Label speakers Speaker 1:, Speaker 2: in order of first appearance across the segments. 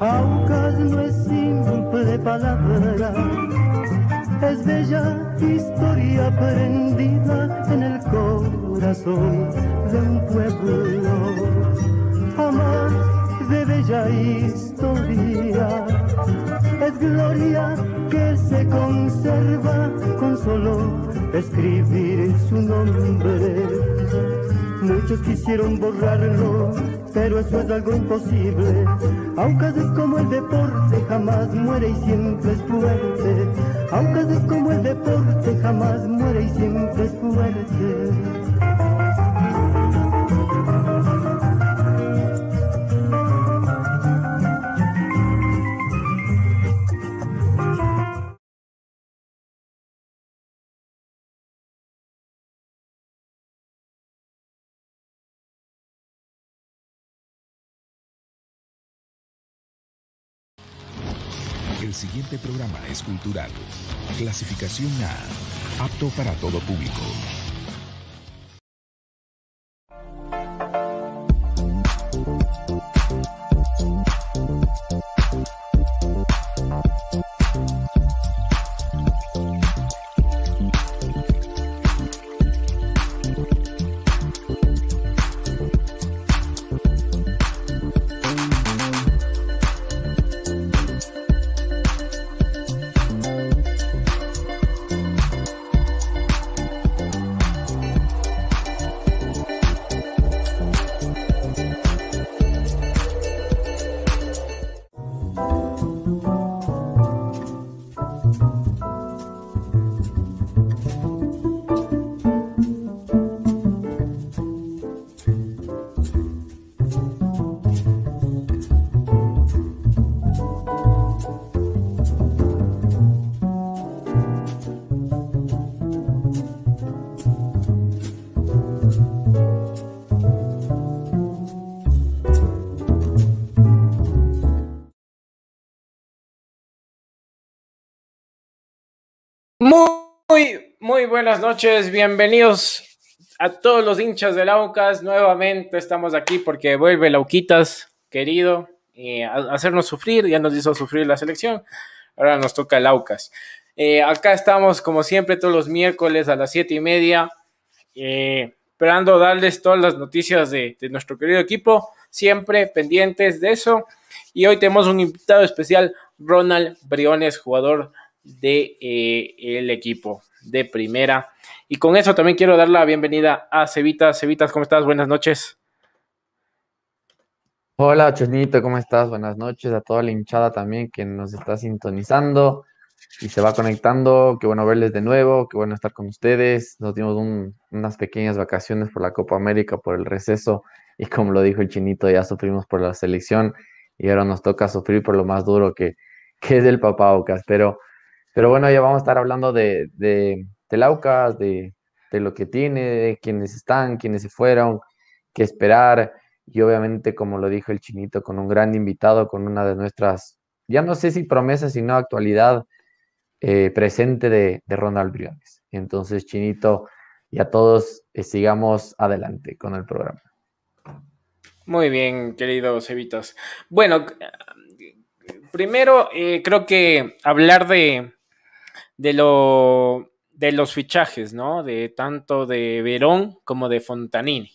Speaker 1: Aucas no es simple palabra, es bella historia aprendida en el corazón
Speaker 2: de un pueblo. Amar de bella historia es gloria que se
Speaker 1: conserva con solo escribir su nombre.
Speaker 2: Muchos quisieron borrarlo pero eso es algo imposible. Aunque es como el deporte, jamás muere y siempre es fuerte.
Speaker 1: Aunque es como el deporte, jamás muere y siempre es fuerte.
Speaker 3: Este programa es cultural. Clasificación A. Apto para todo público. Muy, muy buenas noches, bienvenidos a todos los hinchas de Aucas. Nuevamente estamos aquí porque vuelve Lauquitas, querido, y a hacernos sufrir, ya nos hizo sufrir la selección, ahora nos toca el Aucas. Eh, acá estamos como siempre todos los miércoles a las siete y media, eh, esperando darles todas las noticias de, nuestro querido equipo, siempre pendientes de eso. Y hoy tenemos un invitado especial, Ronald Briones, jugador de, eh, el equipo de primera. Y con eso también quiero dar la bienvenida a Cevitas. Cevitas, ¿cómo estás? Buenas noches.
Speaker 2: Hola, Chonito, ¿cómo estás? Buenas noches a toda la hinchada también que nos está sintonizando y se va conectando. Qué bueno verles de nuevo, qué bueno estar con ustedes. Nos dimos unas pequeñas vacaciones por la Copa América, por el receso y como lo dijo el chinito, ya sufrimos por la selección y ahora nos toca sufrir por lo más duro que, que es el papá Ocas, Pero pero bueno, ya vamos a estar hablando de, de, de Laucas, de, lo que tiene, de quienes están, quienes se fueron, qué esperar. Y obviamente, como lo dijo el chinito, con un gran invitado, con una de nuestras, ya no sé si promesas, sino actualidad eh, presente de, Ronald Briones. Entonces, chinito, y a todos eh, sigamos adelante con el programa.
Speaker 3: Muy bien, queridos Evitos. Bueno, primero eh, creo que hablar de, de, lo, de los fichajes, ¿no? De tanto de Verón como de Fontanini.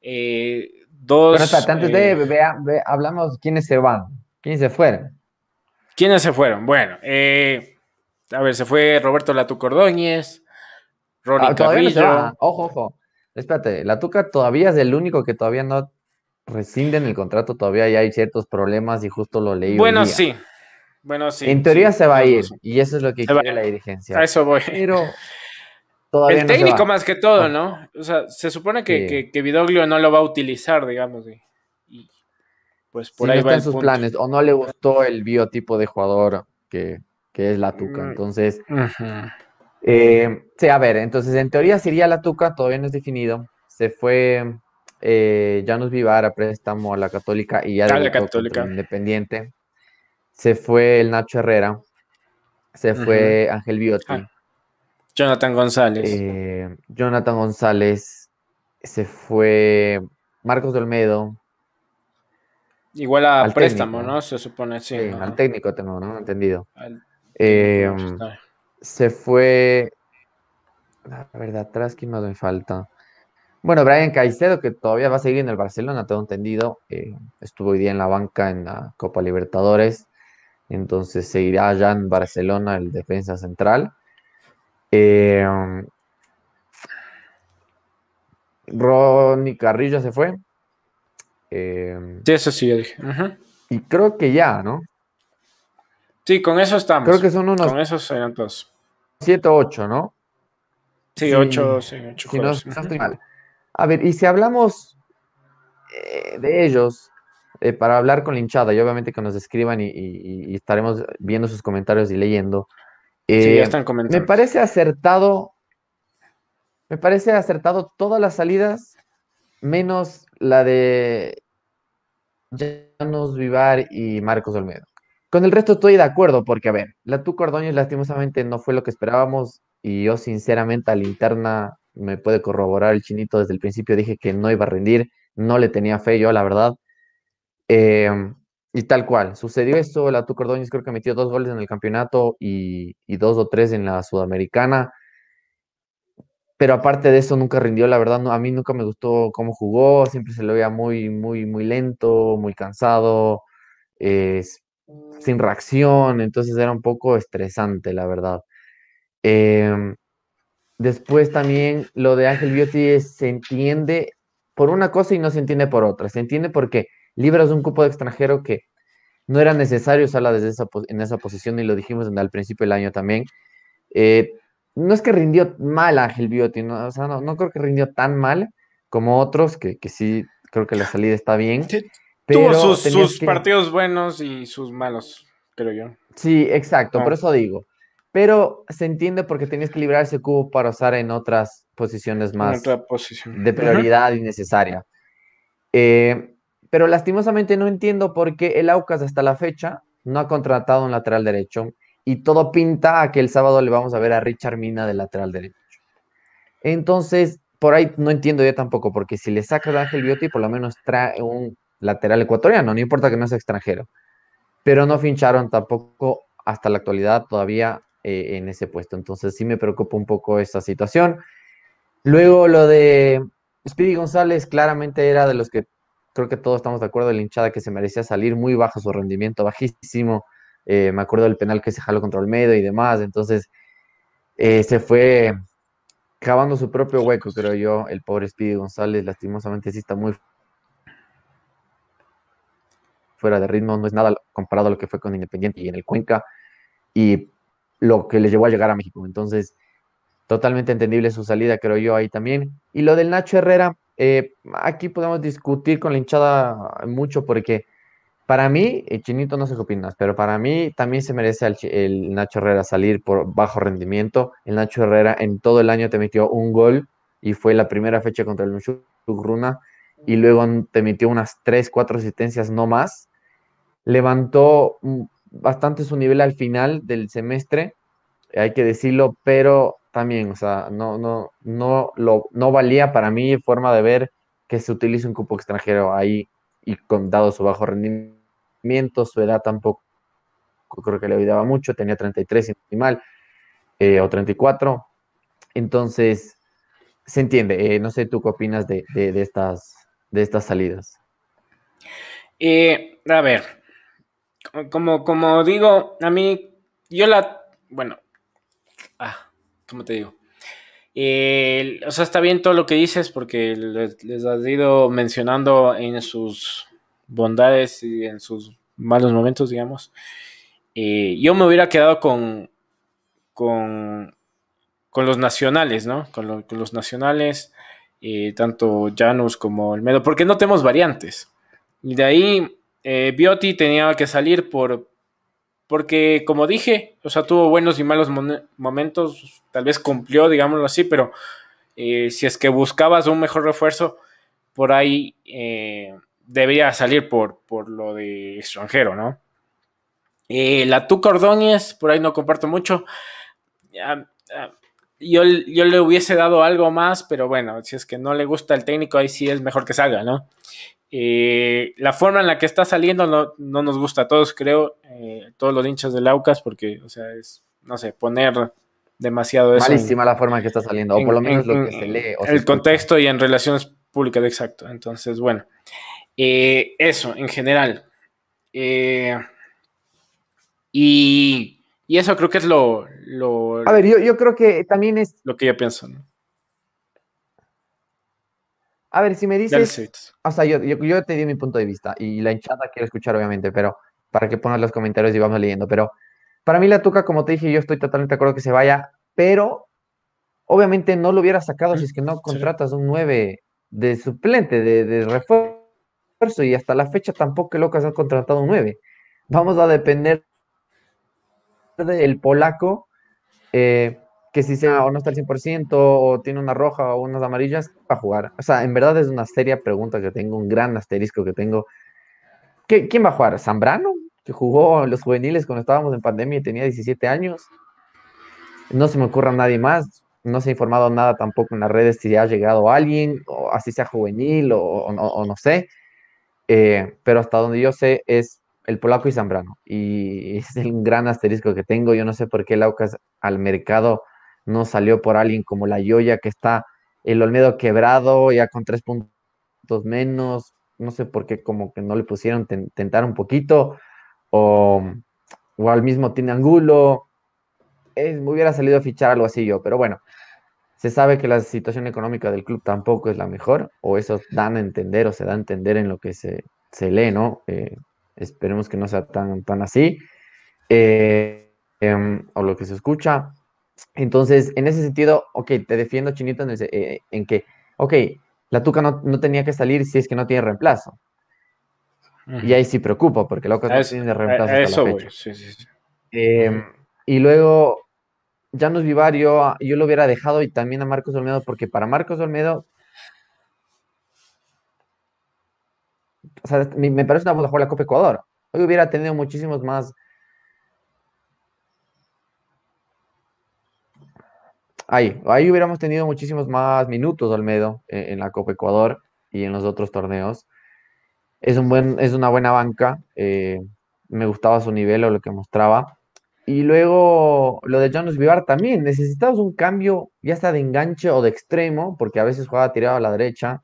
Speaker 3: Eh, dos. antes de eh,
Speaker 2: vea, hablamos quiénes se van, quiénes se fueron.
Speaker 3: ¿Quiénes se fueron? Bueno, eh, a ver, se fue Roberto Latucordóñez, Ronnie ah, Carrillo. ojo, ojo.
Speaker 2: Espérate, Latuca todavía es el único que todavía no rescinden el contrato, todavía ya hay ciertos problemas y justo lo leí. Bueno, sí,
Speaker 3: bueno, sí. En teoría se va a ir,
Speaker 2: y eso es lo que quiere la dirigencia. A eso voy. Pero El técnico más
Speaker 3: que todo, ¿no? O sea, se supone que, Vidoglio no lo va a utilizar, digamos. Y, pues por ahí no está en sus planes,
Speaker 2: o no le gustó el biotipo de jugador que, es la tuca. Mm. Entonces, eh, sí, a ver, entonces en teoría sería la tuca, todavía no es definido. Se fue eh, Janus Vivar a préstamo a la Católica y ya a la Católica Independiente se fue el Nacho Herrera, se fue Ángel Biotti. Ah. Jonathan González. Eh, Jonathan González, se fue Marcos de Olmedo.
Speaker 3: Igual a préstamo, ¿no? Se supone, sí. Al
Speaker 2: técnico tengo, ¿no? Entendido. Eh, se fue. La verdad, atrás, ¿quién más me falta? Bueno, Brian Caicedo, que todavía va a seguir en el Barcelona, tengo entendido. Eh, estuvo hoy día en la banca en la Copa Libertadores entonces seguirá allá en Barcelona el defensa central. Eh, Ronnie Carrillo se fue. Eh, sí, eso sí, dije.
Speaker 3: Y creo que ya, ¿no? Sí, con eso estamos. Creo que son unos. Con esos
Speaker 2: todos. 7 8, ¿no? Sí, 8, 8 A ver, y si hablamos eh, de ellos, eh, para hablar con la hinchada y obviamente que nos escriban y, estaremos viendo sus comentarios y leyendo. sí, eh, están comentando. Me parece acertado, me parece acertado todas las salidas, menos la de Janos Vivar y Marcos Olmedo. Con el resto estoy de acuerdo, porque a ver, la Tu Cordóñez lastimosamente no fue lo que esperábamos y yo sinceramente a la interna me puede corroborar el chinito desde el principio, dije que no iba a rendir, no le tenía fe yo, la verdad. Em, y tal cual, sucedió esto, la Tuca Ordóñez creo que metió dos goles en el campeonato y, dos o tres en la Sudamericana. Pero aparte de eso, nunca rindió, la verdad, a mí nunca me gustó cómo jugó, siempre se lo veía muy, muy, muy lento, muy cansado, sin reacción, entonces era un poco estresante, la verdad. Em, después también lo de Ángel Biotti se entiende por una cosa y no se entiende por otra, se entiende porque... qué libras un cupo de extranjero que no era necesario usarla desde esa, en esa posición y lo dijimos al principio del año también. Eh, no es que rindió mal Ángel Biotti, no, o sea, no, no, creo que rindió tan mal como otros, que, sí creo que la salida está bien. tuvo sus,
Speaker 3: partidos buenos y sus malos, creo yo.
Speaker 2: Sí, exacto, ah. por eso digo. Pero se entiende porque tenías que librar ese cubo para usar en otras posiciones más posición. de prioridad innecesaria. Eh, pero lastimosamente no entiendo por qué el Aucas hasta la fecha no ha contratado un lateral derecho y todo pinta a que el sábado le vamos a ver a Richard Mina de lateral derecho. Entonces, por ahí no entiendo yo tampoco, porque si le saca a Ángel Biotti, por lo menos trae un lateral ecuatoriano, no importa que no sea extranjero. Pero no fincharon tampoco hasta la actualidad todavía eh, en ese puesto. Entonces sí me preocupa un poco esa situación. Luego lo de Speedy González claramente era de los que creo que todos estamos de acuerdo el la hinchada que se merecía salir muy bajo su rendimiento, bajísimo. Eh, me acuerdo del penal que se jaló contra Olmedo y demás. Entonces, eh, se fue cavando su propio hueco, creo yo, el pobre Speedy González. Lastimosamente sí está muy fuera de ritmo, no es nada comparado a lo que fue con Independiente y en el Cuenca y lo que le llevó a llegar a México. Entonces, totalmente entendible su salida, creo yo, ahí también. Y lo del Nacho Herrera, eh, aquí podemos discutir con la hinchada mucho porque para mí, eh, Chinito, no sé qué opinas, pero para mí también se merece el, Nacho Herrera salir por bajo rendimiento. El Nacho Herrera en todo el año te metió un gol y fue la primera fecha contra el Runa y luego te metió unas 3, 4 asistencias no más. Levantó mm, bastante su nivel al final del semestre, hay que decirlo, pero también, o sea, no, no, no, lo, no valía para mí forma de ver que se utilice un cupo extranjero ahí y con dado su bajo rendimiento, su edad tampoco creo que le ayudaba mucho, tenía 33 y mal, eh, o 34. Entonces, se entiende, eh, no sé tú qué opinas de, de, estas, de estas salidas.
Speaker 3: Eh, a ver, como, como digo, a mí, yo la, bueno, ah, ¿cómo te digo? o sea, está bien todo lo que dices porque les, has ido mencionando en sus bondades y en sus malos momentos, digamos. Eh, yo me hubiera quedado con, con, con los nacionales, ¿no? Con, los nacionales, eh, tanto Janus como el Medo, porque no tenemos variantes. Y de ahí, eh, Bioti tenía que salir por, porque como dije, o sea, tuvo buenos y malos momentos, tal vez cumplió, digámoslo así, pero eh, si es que buscabas un mejor refuerzo, por ahí eh, debería salir por, por lo de extranjero, ¿no? Eh, la Tuca Ordóñez, por ahí no comparto mucho. yo, yo, le hubiese dado algo más, pero bueno, si es que no le gusta el técnico, ahí sí es mejor que salga, ¿no? Eh, la forma en la que está saliendo no, nos gusta a todos, creo, eh, todos los hinchas del Aucas, porque, o sea, es, no sé, poner demasiado eso. Malísima la forma en que está saliendo, o por lo menos lo que se lee. el contexto y en relaciones públicas, exacto. Entonces, bueno, eh, eso en general. y, eso creo que es lo.
Speaker 2: a ver, yo, yo, creo que también es. Lo que yo pienso, ¿no? A ver, si me dices. O sea, yo, yo, te di mi punto de vista y la hinchada quiero escuchar, obviamente, pero para que pongas los comentarios y vamos leyendo. Pero para mí, la Tuca, como te dije, yo estoy totalmente de acuerdo que se vaya, pero obviamente no lo hubiera sacado si es que no contratas un 9 de suplente, de, de, refuerzo, y hasta la fecha tampoco locas han contratado un 9. Vamos a depender del polaco. Eh, que si sea o no está al 100% o tiene una roja o unas amarillas para jugar. O sea, en verdad es una seria pregunta que tengo, un gran asterisco que tengo. ¿Quién va a jugar? ¿Zambrano? Que jugó en los juveniles cuando estábamos en pandemia y tenía 17 años. No se me ocurra nadie más. No se ha informado nada tampoco en las redes si ha llegado alguien, o así sea juvenil o, no sé. Eh, pero hasta donde yo sé es el polaco y Zambrano. Y es el gran asterisco que tengo. Yo no sé por qué Laucas al mercado no salió por alguien como la Yoya, que está el Olmedo quebrado, ya con tres puntos menos, no sé por qué como que no le pusieron tentar un poquito, o, al mismo tiene Angulo, me hubiera salido a fichar algo así yo, pero bueno, se sabe que la situación económica del club tampoco es la mejor, o eso dan a entender o se da a entender en lo que se, se lee, ¿no? Eh, esperemos que no sea tan, tan así, eh, em, o lo que se escucha. Entonces, en ese sentido, ok, te defiendo, Chinito, en, eh, que, ok, la Tuca no, tenía que salir si es que no tiene reemplazo. Y ahí sí preocupa, porque Loca no tiene reemplazo. eso, Sí, sí, sí. Em, y luego, nos Vivar, yo lo hubiera dejado y también a Marcos Olmedo, porque para Marcos Olmedo. O sea, me, parece una buena jugar la Copa Ecuador. Hoy hubiera tenido muchísimos más Ahí, hubiéramos tenido muchísimos más minutos Olmedo e, en, la Copa Ecuador y en los otros torneos. Es, un buen, es una buena banca, eh, me gustaba su nivel o lo que mostraba. Y luego lo de Jonas Vivar también, necesitamos un cambio ya sea de enganche o de extremo, porque a veces jugaba tirado a la derecha.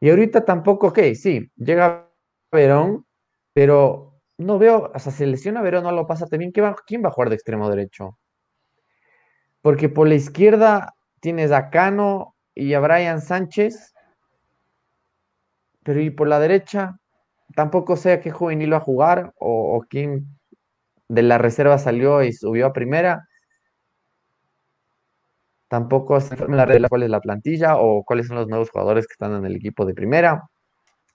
Speaker 2: Y ahorita tampoco, ok, sí, llega Verón, pero no veo, o sea, se lesiona Verón, no lo pasa también, va, quién va a jugar de extremo derecho? Porque por la izquierda tienes a Cano y a Brian Sánchez, pero y por la derecha tampoco sé a qué juvenil va a jugar o, quién de la reserva salió y subió a primera. Tampoco sé cuál es la plantilla o cuáles son los nuevos jugadores que están en el equipo de primera.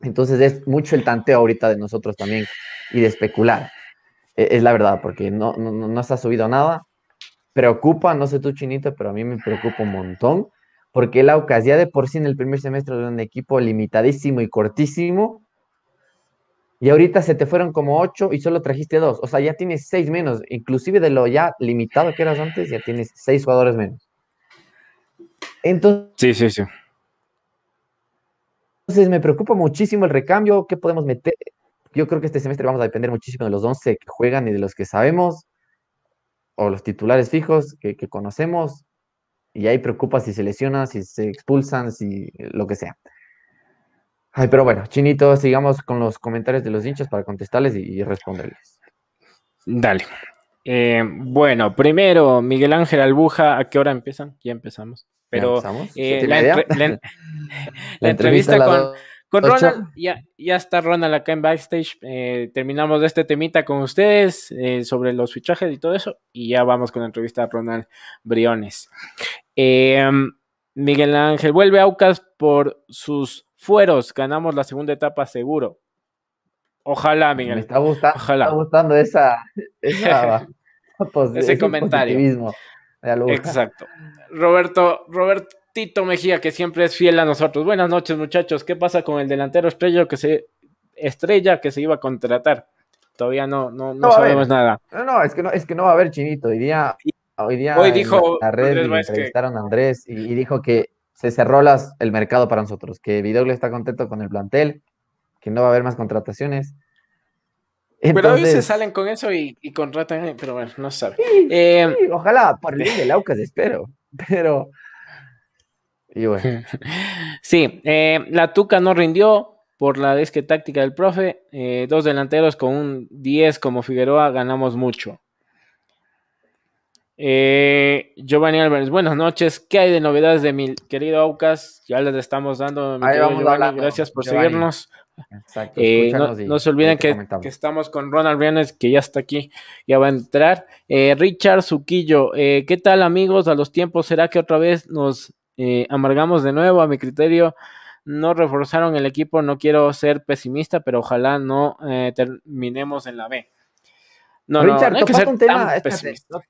Speaker 2: Entonces es mucho el tanteo ahorita de nosotros también y de especular. E, es la verdad, porque no, no se ha subido nada preocupa, no sé tú chinito, pero a mí me preocupa un montón, porque la Aucas ya de por sí en el primer semestre de un equipo limitadísimo y cortísimo, y ahorita se te fueron como ocho y solo trajiste dos, o sea, ya tienes seis menos, inclusive de lo ya limitado que eras antes, ya tienes seis jugadores menos. Entonces... Sí, sí, sí. Entonces me preocupa muchísimo el recambio, ¿qué podemos meter? Yo creo que este semestre vamos a depender muchísimo de los once que juegan y de los que sabemos o los titulares fijos que, conocemos y ahí preocupa si se lesionan, si se expulsan, si lo que sea. Ay, pero bueno, Chinito, sigamos con los comentarios de los hinchas para contestarles y, responderles. Dale. Eh, bueno, primero, Miguel
Speaker 3: Ángel Albuja, ¿a qué hora empiezan? Ya empezamos. Pero empezamos? Eh, la, entrevista con... Con Ronald, ya, está Ronald acá en backstage. Eh, terminamos este temita con ustedes eh, sobre los fichajes y todo eso. Y ya vamos con la entrevista a Ronald Briones. Em, Miguel Ángel, vuelve a Aucas por sus fueros. Ganamos la segunda etapa seguro. Ojalá, Miguel. Ángel.
Speaker 2: está, gustando esa, ese, comentario. Exacto.
Speaker 3: Roberto, Roberto, Tito Mejía, que siempre es fiel a nosotros. Buenas noches, muchachos. ¿Qué pasa con el delantero estrella que se, estrella que se iba a contratar? Todavía no, sabemos nada.
Speaker 2: No, no, es que no, es que no va a haber chinito. Hoy día, hoy día en la red Andrés entrevistaron a Andrés y, dijo que se cerró el mercado para nosotros, que Vidogle está contento con el plantel, que no va a haber más contrataciones. pero hoy se salen
Speaker 3: con eso y, contratan, eh, pero bueno, no sabe. Eh, ojalá por el de Laucas, espero.
Speaker 2: Pero
Speaker 3: sí, eh, la Tuca no rindió por la desque táctica del profe. Eh, dos delanteros con un 10 como Figueroa ganamos mucho. Eh, Giovanni Álvarez, buenas noches. ¿Qué hay de novedades de mi querido Aucas? Ya les estamos dando. Ahí vamos Gracias por seguirnos. Exacto, no, se olviden que, estamos con Ronald Rianes, que ya está aquí, ya va a entrar. Richard Suquillo, ¿qué tal amigos? A los tiempos, ¿será que otra vez nos eh, amargamos de nuevo a mi criterio. No reforzaron el equipo, no quiero ser pesimista, pero ojalá no eh, terminemos en la B.
Speaker 2: No, Richard, no, tocó, un tema,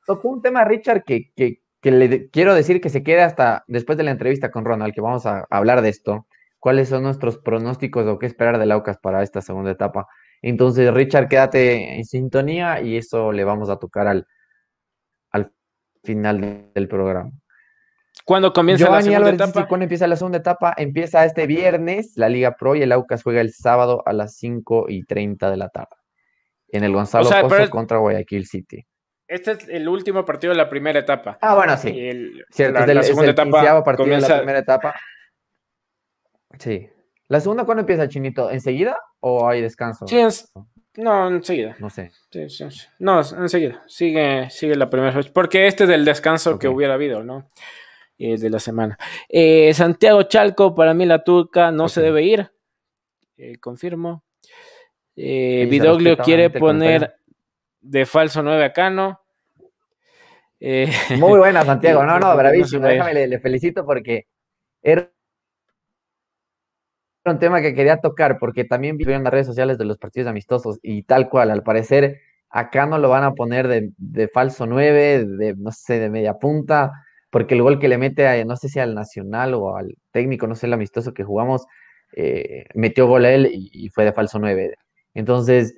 Speaker 2: tocó un tema, Richard, que, que, que, le quiero decir que se quede hasta después de la entrevista con Ronald, que vamos a hablar de esto. ¿Cuáles son nuestros pronósticos o qué esperar de Laucas para esta segunda etapa? Entonces, Richard, quédate en sintonía y eso le vamos a tocar al, al final del programa. ¿Cuándo comienza la segunda etapa? empieza la segunda etapa? Empieza este viernes la Liga Pro y el Aucas juega el sábado a las 5 y 30 de la tarde en el Gonzalo contra Guayaquil City.
Speaker 3: Este es el último partido de la primera etapa.
Speaker 2: Ah, bueno, sí. la, segunda etapa partido la primera etapa. Sí. ¿La segunda cuándo empieza, Chinito? ¿Enseguida o hay descanso? no,
Speaker 3: enseguida. No sé. No, enseguida. Sigue, sigue la primera. Porque este es el descanso que hubiera habido, ¿no? Eh, de la semana. Eh, Santiago Chalco, para mí la turca no se debe ir. Eh, confirmo. Vidoglio quiere poner de falso 9 a Cano. Muy buena, Santiago. No, no, bravísimo. Déjame, le,
Speaker 2: felicito porque era un tema que quería tocar porque también vi en las redes sociales de los partidos amistosos y tal cual, al parecer acá no lo van a poner de, de falso 9, de no sé, de media punta, porque el gol que le mete, a, no sé si al Nacional o al técnico, no sé, el amistoso que jugamos, eh, metió gol a él y, fue de falso 9. Entonces,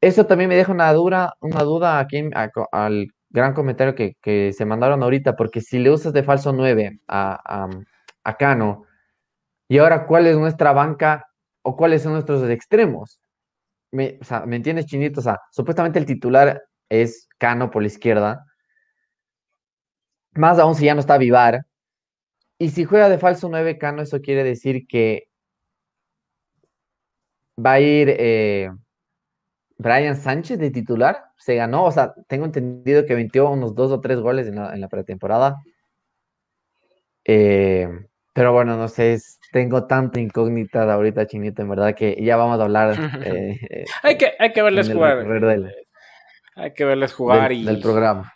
Speaker 2: eso también me deja una, dura, una duda aquí al gran comentario que, se mandaron ahorita, porque si le usas de falso 9 a, Cano, y ahora cuál es nuestra banca o cuáles son nuestros extremos. Me, o sea, ¿me entiendes, Chinito? O sea, supuestamente el titular es Cano por la izquierda, más aún si ya no está Vivar. Y si juega de falso 9 Cano, eso quiere decir que va a ir eh, Brian Sánchez de titular. Se ganó, o sea, tengo entendido que vintió unos dos o tres goles en la, pretemporada. Eh, pero bueno, no sé, tengo tanta incógnita de ahorita, Chinito, en verdad que ya vamos a hablar. Eh, hay, que, hay que verles jugar.
Speaker 3: hay que verles jugar y. Del programa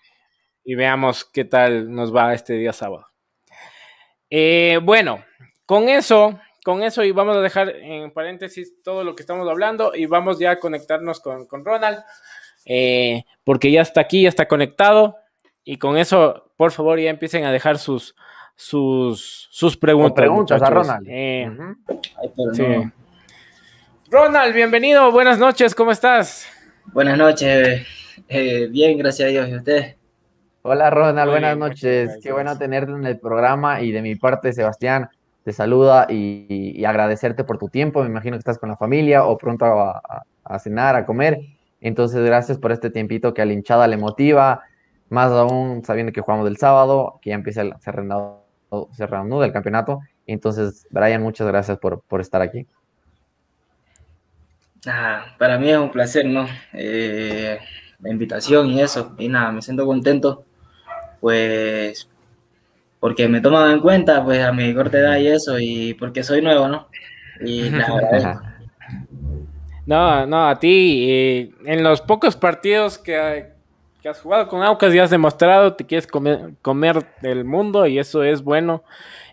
Speaker 3: y veamos qué tal nos va este día sábado. Eh, bueno, con eso, con eso y vamos a dejar en paréntesis todo lo que estamos hablando y vamos ya a conectarnos con, Ronald, eh, porque ya está aquí, ya está conectado y con eso, por favor, ya empiecen a dejar sus, sus, sus preguntas. a Ronald. Eh, Ronald, bienvenido, buenas noches, ¿cómo estás? Buenas
Speaker 2: noches, bien, gracias a Dios y a ustedes. Hola Ronald, buenas noches. Qué bueno tenerte en el programa y de mi parte, Sebastián, te saluda y, agradecerte por tu tiempo. Me imagino que estás con la familia o pronto a, cenar, a comer. Entonces, gracias por este tiempito que a la hinchada le motiva, más aún sabiendo que jugamos el sábado, que ya empieza el, cerrando del campeonato. Entonces, Brian, muchas gracias por, estar aquí.
Speaker 1: Ah, para mí es un placer, ¿no? Eh, la invitación y eso. Y nada, me siento contento pues porque me he tomado en cuenta pues a mi corte edad y eso, y porque
Speaker 3: soy nuevo, ¿no? Y No, no, a ti, en los pocos partidos que, has jugado con Aucas y has demostrado, te quieres comer, el del mundo y eso es bueno.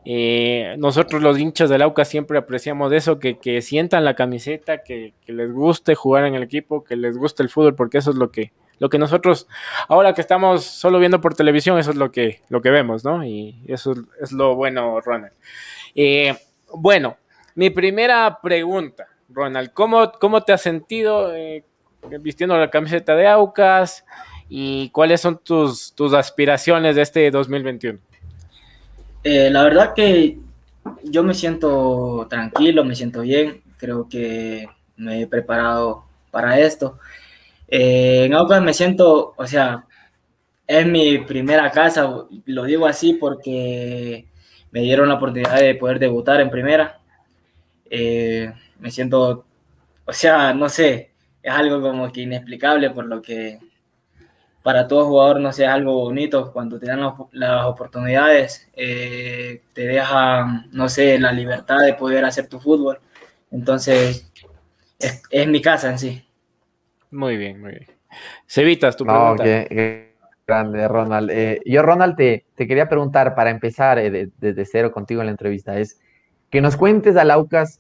Speaker 3: Eh, nosotros los hinchas del Aucas siempre apreciamos eso, que, que sientan la camiseta, que les guste jugar en el equipo, que les guste el fútbol, porque eso es lo que, lo que nosotros, ahora que estamos solo viendo por televisión, eso es lo que, lo que vemos, ¿no? Y eso es lo bueno, Ronald. Eh, bueno, mi primera pregunta, Ronald, ¿cómo, cómo te has sentido eh, vistiendo la camiseta de Aucas? ¿Y cuáles son tus, tus aspiraciones de este 2021?
Speaker 1: Eh, la verdad que yo me siento tranquilo, me siento bien, creo que me he preparado para esto. Eh, en Auckland me siento, o sea, es mi primera casa, lo digo así porque me dieron la oportunidad de poder debutar en primera. Eh, me siento, o sea, no sé, es algo como que inexplicable por lo que para todo jugador, no sé, algo bonito cuando te dan las, oportunidades, eh, te deja, no sé, la libertad de poder hacer tu fútbol.
Speaker 2: Entonces,
Speaker 1: es mi casa en sí.
Speaker 3: Muy bien, muy bien.
Speaker 2: Cevitas, tu pregunta. grande, Ronald. Eh, yo, Ronald, te, quería preguntar para empezar desde eh, cero contigo en la entrevista, es que nos cuentes a Laucas,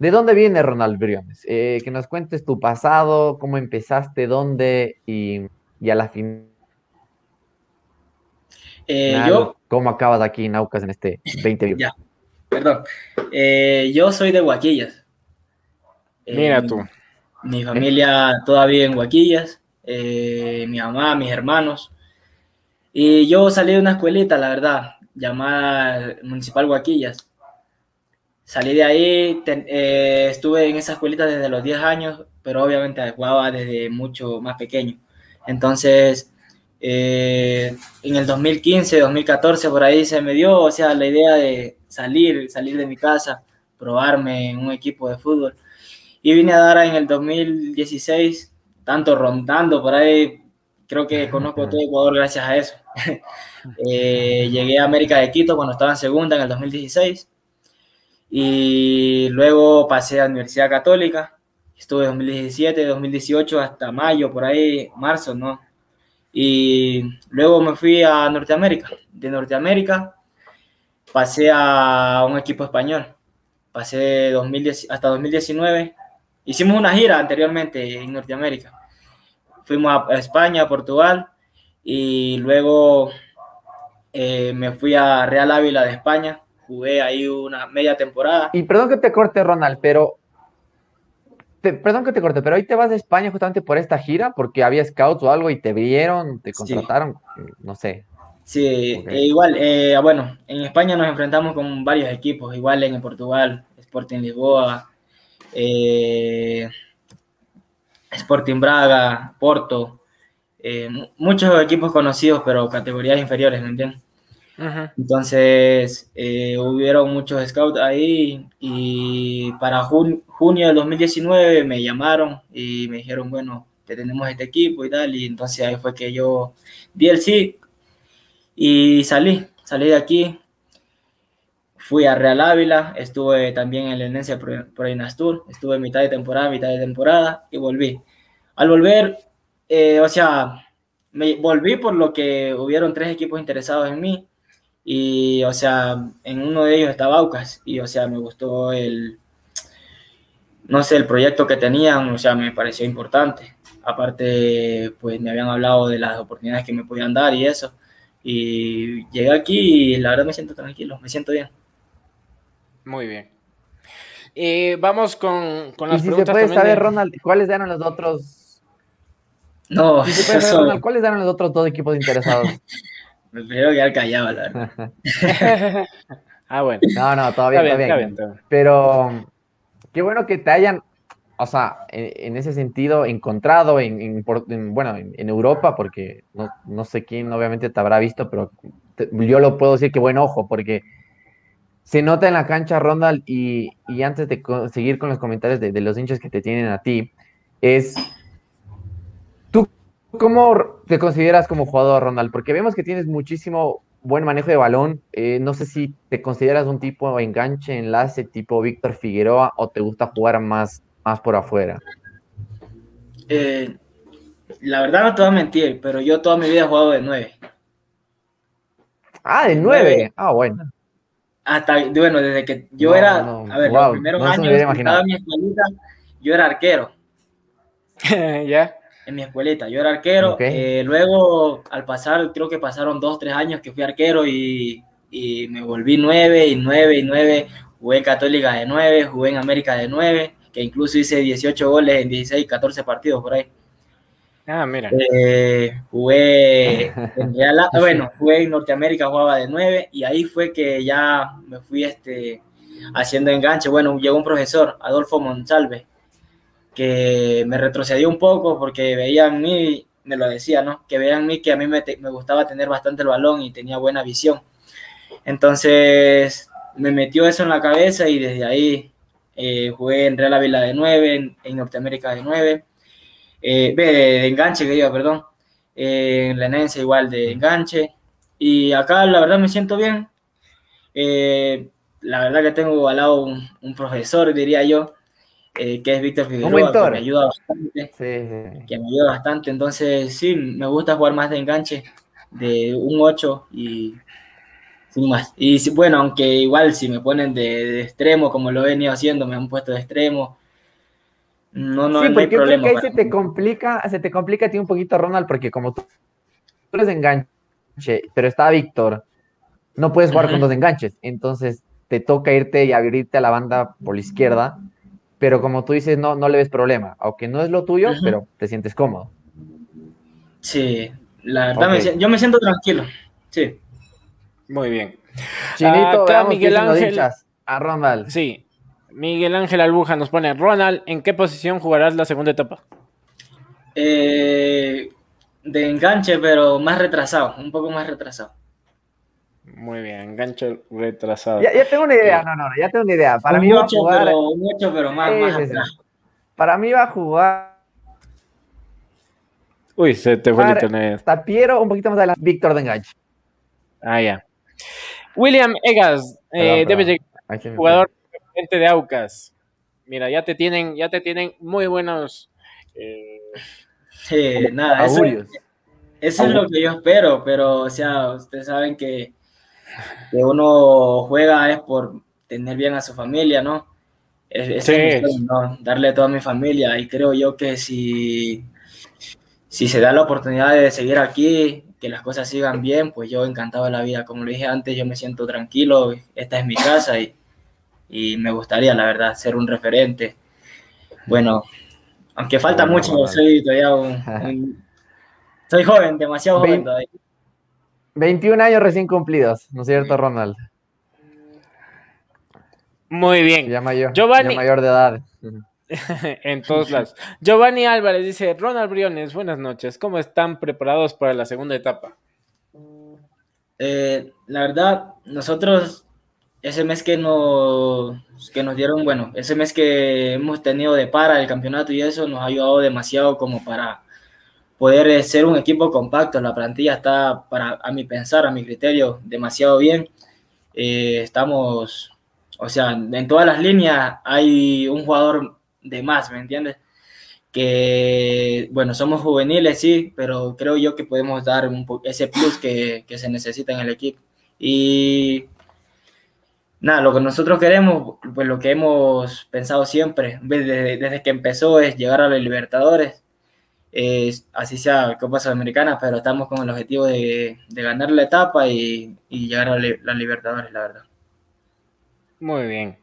Speaker 2: ¿de dónde viene Ronald Briones? Eh, que nos cuentes tu pasado, cómo empezaste, dónde y, a la fin yo, ¿Cómo acabas aquí en Aucas en este 20 Ya,
Speaker 1: perdón. yo soy de Guaquillas. Mira tú. Mi
Speaker 2: familia
Speaker 1: todavía en Guaquillas, eh, mi mamá, mis hermanos. Y yo salí de una escuelita, la verdad, llamada Municipal Guaquillas. Salí de ahí, eh, estuve en esa escuelita desde los 10 años, pero obviamente jugaba desde mucho más pequeño. Entonces, eh, en el 2015, 2014, por ahí se me dio, o sea, la idea de salir, salir de mi casa, probarme en un equipo de fútbol. Y vine a dar en el 2016, tanto rondando por ahí, creo que conozco todo Ecuador gracias a eso. Eh, llegué a América de Quito cuando estaba en segunda en el 2016 y luego pasé a Universidad Católica, estuve 2017, 2018 hasta mayo, por ahí, marzo, ¿no? Y luego me fui a Norteamérica, de Norteamérica pasé a un equipo español, pasé 2010, hasta 2019 Hicimos una gira anteriormente en Norteamérica. Fuimos a España, a Portugal y luego eh, me fui a Real Ávila de España. Jugué ahí una media temporada.
Speaker 2: Y perdón que te corte, Ronald, pero. perdón que te corte, pero hoy te vas de España justamente por esta gira, porque había scouts o algo y te vieron, te contrataron, no sé.
Speaker 1: Sí, e igual, eh, bueno,
Speaker 2: en España nos enfrentamos con varios equipos, igual en
Speaker 1: Portugal, Sporting Lisboa, eh, Sporting Braga, Porto, eh, muchos equipos conocidos, pero categorías inferiores, ¿me entiendes? Entonces, eh, hubieron muchos scouts ahí y para junio de 2019 me llamaron y me dijeron, bueno, tenemos este equipo y tal, y entonces ahí fue que yo di el sí y salí, salí de aquí, Fui a Real Ávila, estuve también en Lenencia Proinastur, pro estuve mitad de temporada, mitad de temporada y volví. Al volver, eh, o sea, me volví por lo que hubieron tres equipos interesados en mí y, o sea, en uno de ellos estaba Aucas y, o sea, me gustó el, no sé, el proyecto que tenían, o sea, me pareció importante. Aparte, pues me habían hablado de las oportunidades que me podían dar y eso. Y llegué aquí y la verdad me siento tranquilo, me siento bien.
Speaker 3: Muy bien.
Speaker 2: Eh, vamos con, con las ¿Y si Se puede saber, Ronald, ¿cuáles eran los otros? No, si saber, Ronald, ¿cuáles eran los otros dos equipos interesados?
Speaker 1: Me que quedar callado, la verdad.
Speaker 2: ah, bueno. No, no, todavía está, bien, Pero qué bueno que te hayan, o sea, en, ese sentido, encontrado en, bueno, en, Europa, porque no, no, sé quién obviamente te habrá visto, pero yo lo puedo decir que buen ojo, porque se nota en la cancha, Rondal, y, antes de seguir con los comentarios de, los hinchas que te tienen a ti, es, ¿tú cómo te consideras como jugador, Rondal? Porque vemos que tienes muchísimo buen manejo de balón, eh, no sé si te consideras un tipo enganche, enlace, tipo Víctor Figueroa, o te gusta jugar más, más por afuera.
Speaker 1: Eh, la verdad no te voy a mentir, pero yo toda mi vida he jugado de nueve.
Speaker 2: Ah, de nueve. Ah, bueno
Speaker 1: hasta, bueno, desde que yo era, a ver, los primeros años mi escuelita, yo era arquero. ¿Ya? En mi escuelita, yo era arquero. Eh, luego, al pasar, creo que pasaron dos, tres años que fui arquero y, me volví nueve y nueve y nueve. Jugué en Católica de nueve, jugué en América de nueve, que incluso hice 18 goles en 16, 14 partidos por ahí. Ah, mira. Eh, jugué en bueno, jugué en Norteamérica, jugaba de 9 y ahí fue que ya me fui este, haciendo enganche. Bueno, llegó un profesor, Adolfo Monsalve, que me retrocedió un poco porque veía en mí, me lo decía, ¿no? Que veía en mí que a mí me, gustaba tener bastante el balón y tenía buena visión. Entonces me metió eso en la cabeza y desde ahí eh, jugué en Real Ávila de 9, en, en Norteamérica de 9 eh, de, enganche, que perdón, eh, en la igual de enganche, y acá la verdad me siento bien, eh, la verdad que tengo al lado un, profesor, diría yo, que es Víctor Figueroa, que me ayuda bastante, que me ayuda bastante, entonces sí, me gusta jugar más de enganche, de un 8 y sin más. Y bueno, aunque igual si me ponen de, de, extremo, como lo he venido haciendo, me han puesto de extremo, no, no, sí, porque creo que ahí se
Speaker 2: te complica, se te complica a ti un poquito, Ronald, porque como tú, eres enganche, pero está Víctor, no puedes jugar con dos enganches, entonces te toca irte y abrirte a la banda por la izquierda, pero como tú dices, no, no le ves problema, aunque no es lo tuyo, pero te sientes cómodo. Sí,
Speaker 1: la verdad, yo me siento tranquilo,
Speaker 3: sí. Muy bien.
Speaker 1: Chinito, ah, Acá Miguel A
Speaker 3: Ronald. Sí, Miguel Ángel Albuja nos pone, Ronald, ¿en qué posición jugarás la segunda etapa?
Speaker 1: Eh, de enganche, pero más retrasado, un poco más retrasado.
Speaker 3: Muy bien, enganche retrasado. Ya, tengo
Speaker 2: una idea, eh, no, no, ya tengo una idea. Para mí va a jugar... Pero, pero más, atrás. Para mí va a jugar... Uy, se te fue el internet. Tapiero, un poquito más adelante, Víctor de enganche. Ah, ya.
Speaker 3: William Egas, eh, perdón, jugador gente de Aucas, mira, ya te tienen, ya te tienen muy buenos.
Speaker 1: Eh, nada, eso, es lo que yo espero, pero o sea, ustedes saben que, que uno juega es por tener bien a su familia, ¿no? Es, Darle a toda mi familia y creo yo que si, si se da la oportunidad de seguir aquí, que las cosas sigan bien, pues yo encantado de la vida. Como lo dije antes, yo me siento tranquilo, esta es mi casa y, y me gustaría, la verdad, ser un referente. Bueno, aunque falta mucho, soy
Speaker 2: todavía un, soy joven, demasiado joven todavía. 21 años recién cumplidos, ¿no es cierto, Ronald? Muy bien. Ya mayor, Giovanni... mayor de edad. en todos las. Giovanni Álvarez dice,
Speaker 3: Ronald Briones, buenas noches. ¿Cómo están preparados para la segunda etapa? Eh, la verdad, nosotros ese mes que nos,
Speaker 1: que nos dieron, bueno, ese mes que hemos tenido de para el campeonato y eso nos ha ayudado demasiado como para poder eh, ser un equipo compacto. La plantilla está, para, a mi pensar, a mi criterio, demasiado bien. Eh, estamos, o sea, en todas las líneas hay un jugador de más, ¿me entiendes? Que, bueno, somos juveniles, sí, pero creo yo que podemos dar un ese plus que, que se necesita en el equipo. Y nada, lo que nosotros queremos, pues lo que hemos pensado siempre, desde, que empezó, es llegar a los Libertadores, así sea Copa Sudamericana, pero estamos con el objetivo de, ganar la etapa y, llegar a los Libertadores, la verdad.
Speaker 3: Muy bien.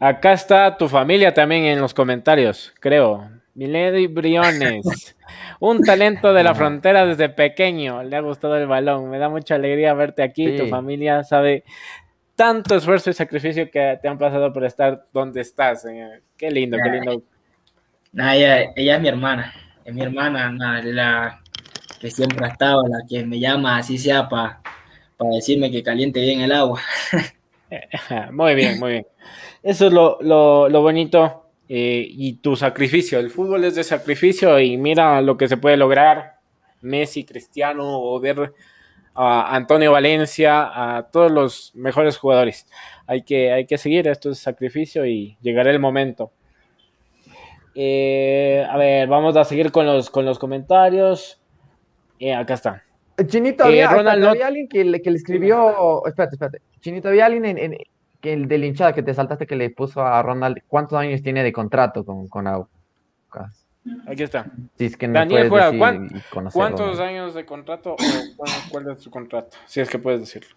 Speaker 3: Acá está tu familia también en los comentarios, creo. Milady Briones, un talento de la frontera desde pequeño, le ha gustado el balón, me da mucha alegría verte aquí, tu familia sabe tanto esfuerzo y sacrificio que te han pasado por estar donde estás. Eh. Qué lindo, qué lindo. Nah, ella,
Speaker 1: es mi hermana, es mi hermana, la que siempre ha estado, la que me llama, así sea, para
Speaker 3: decirme que caliente bien el agua. Eh, muy bien, muy bien. Eso es lo, lo, lo bonito eh, y tu sacrificio. El fútbol es de sacrificio y mira lo que se puede lograr. Messi, Cristiano o ver a Antonio Valencia, a todos los mejores jugadores. Hay que, hay que seguir, esto es sacrificio y llegará el momento. Eh, a ver, vamos a seguir con los, con los comentarios. Eh, acá está.
Speaker 2: Chinito, eh, había, alguien que le, que le escribió. Espérate, espérate. Chinito, había alguien en, en que el del hinchada que te saltaste que le puso a Ronald. ¿Cuántos años tiene de contrato con, con Aucas? Aquí está. Daniel ¿cuántos
Speaker 3: años de contrato o cuál, es su contrato? Si
Speaker 1: es que puedes decirlo.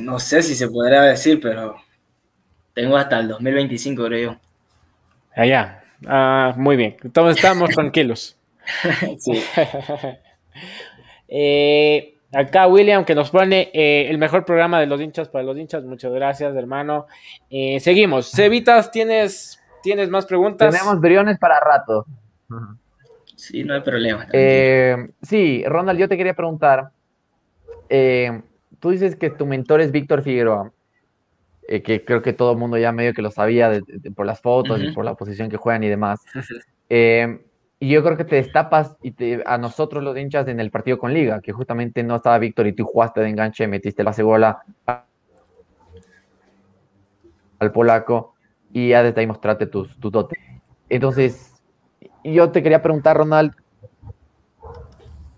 Speaker 1: No sé si se podrá decir, pero tengo hasta el 2025, creo ah,
Speaker 3: yo. Allá. Ah, muy bien. Entonces estamos tranquilos. Eh, acá William que nos pone eh, el mejor programa de los hinchas para los hinchas. Muchas gracias, hermano. Eh, seguimos. Cevitas, tienes ¿Tienes más preguntas? Tenemos
Speaker 2: briones para rato. Sí, no hay problema. Eh, sí, Ronald, yo te quería preguntar. Eh, tú dices que tu mentor es Víctor Figueroa, eh, que creo que todo el mundo ya medio que lo sabía por las fotos y por la posición que juegan y demás. y yo creo que te destapas y a nosotros los hinchas en el partido con Liga, que justamente no estaba Víctor y tú jugaste de enganche, metiste la cebola al polaco y ya desde ahí mostrarte tus, tus Entonces, yo te quería preguntar, Ronald,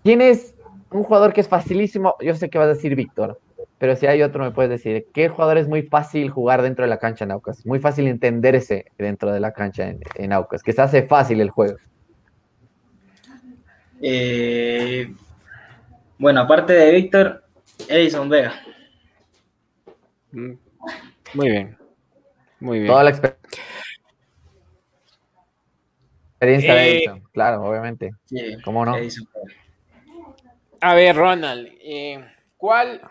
Speaker 2: ¿tienes un jugador que es facilísimo? Yo sé que vas a decir Víctor, pero si hay otro me puedes decir, ¿qué jugador es muy fácil jugar dentro de la cancha en Aucas? Muy fácil entenderse dentro de la cancha en, en Aucas, que se hace fácil el juego.
Speaker 1: Eh, bueno, aparte de Víctor, Edison Vega.
Speaker 3: Mm,
Speaker 2: muy bien. Muy bien. Toda la experiencia eh, claro, obviamente. ¿Cómo no?
Speaker 3: A ver, Ronald, eh, ¿cuál,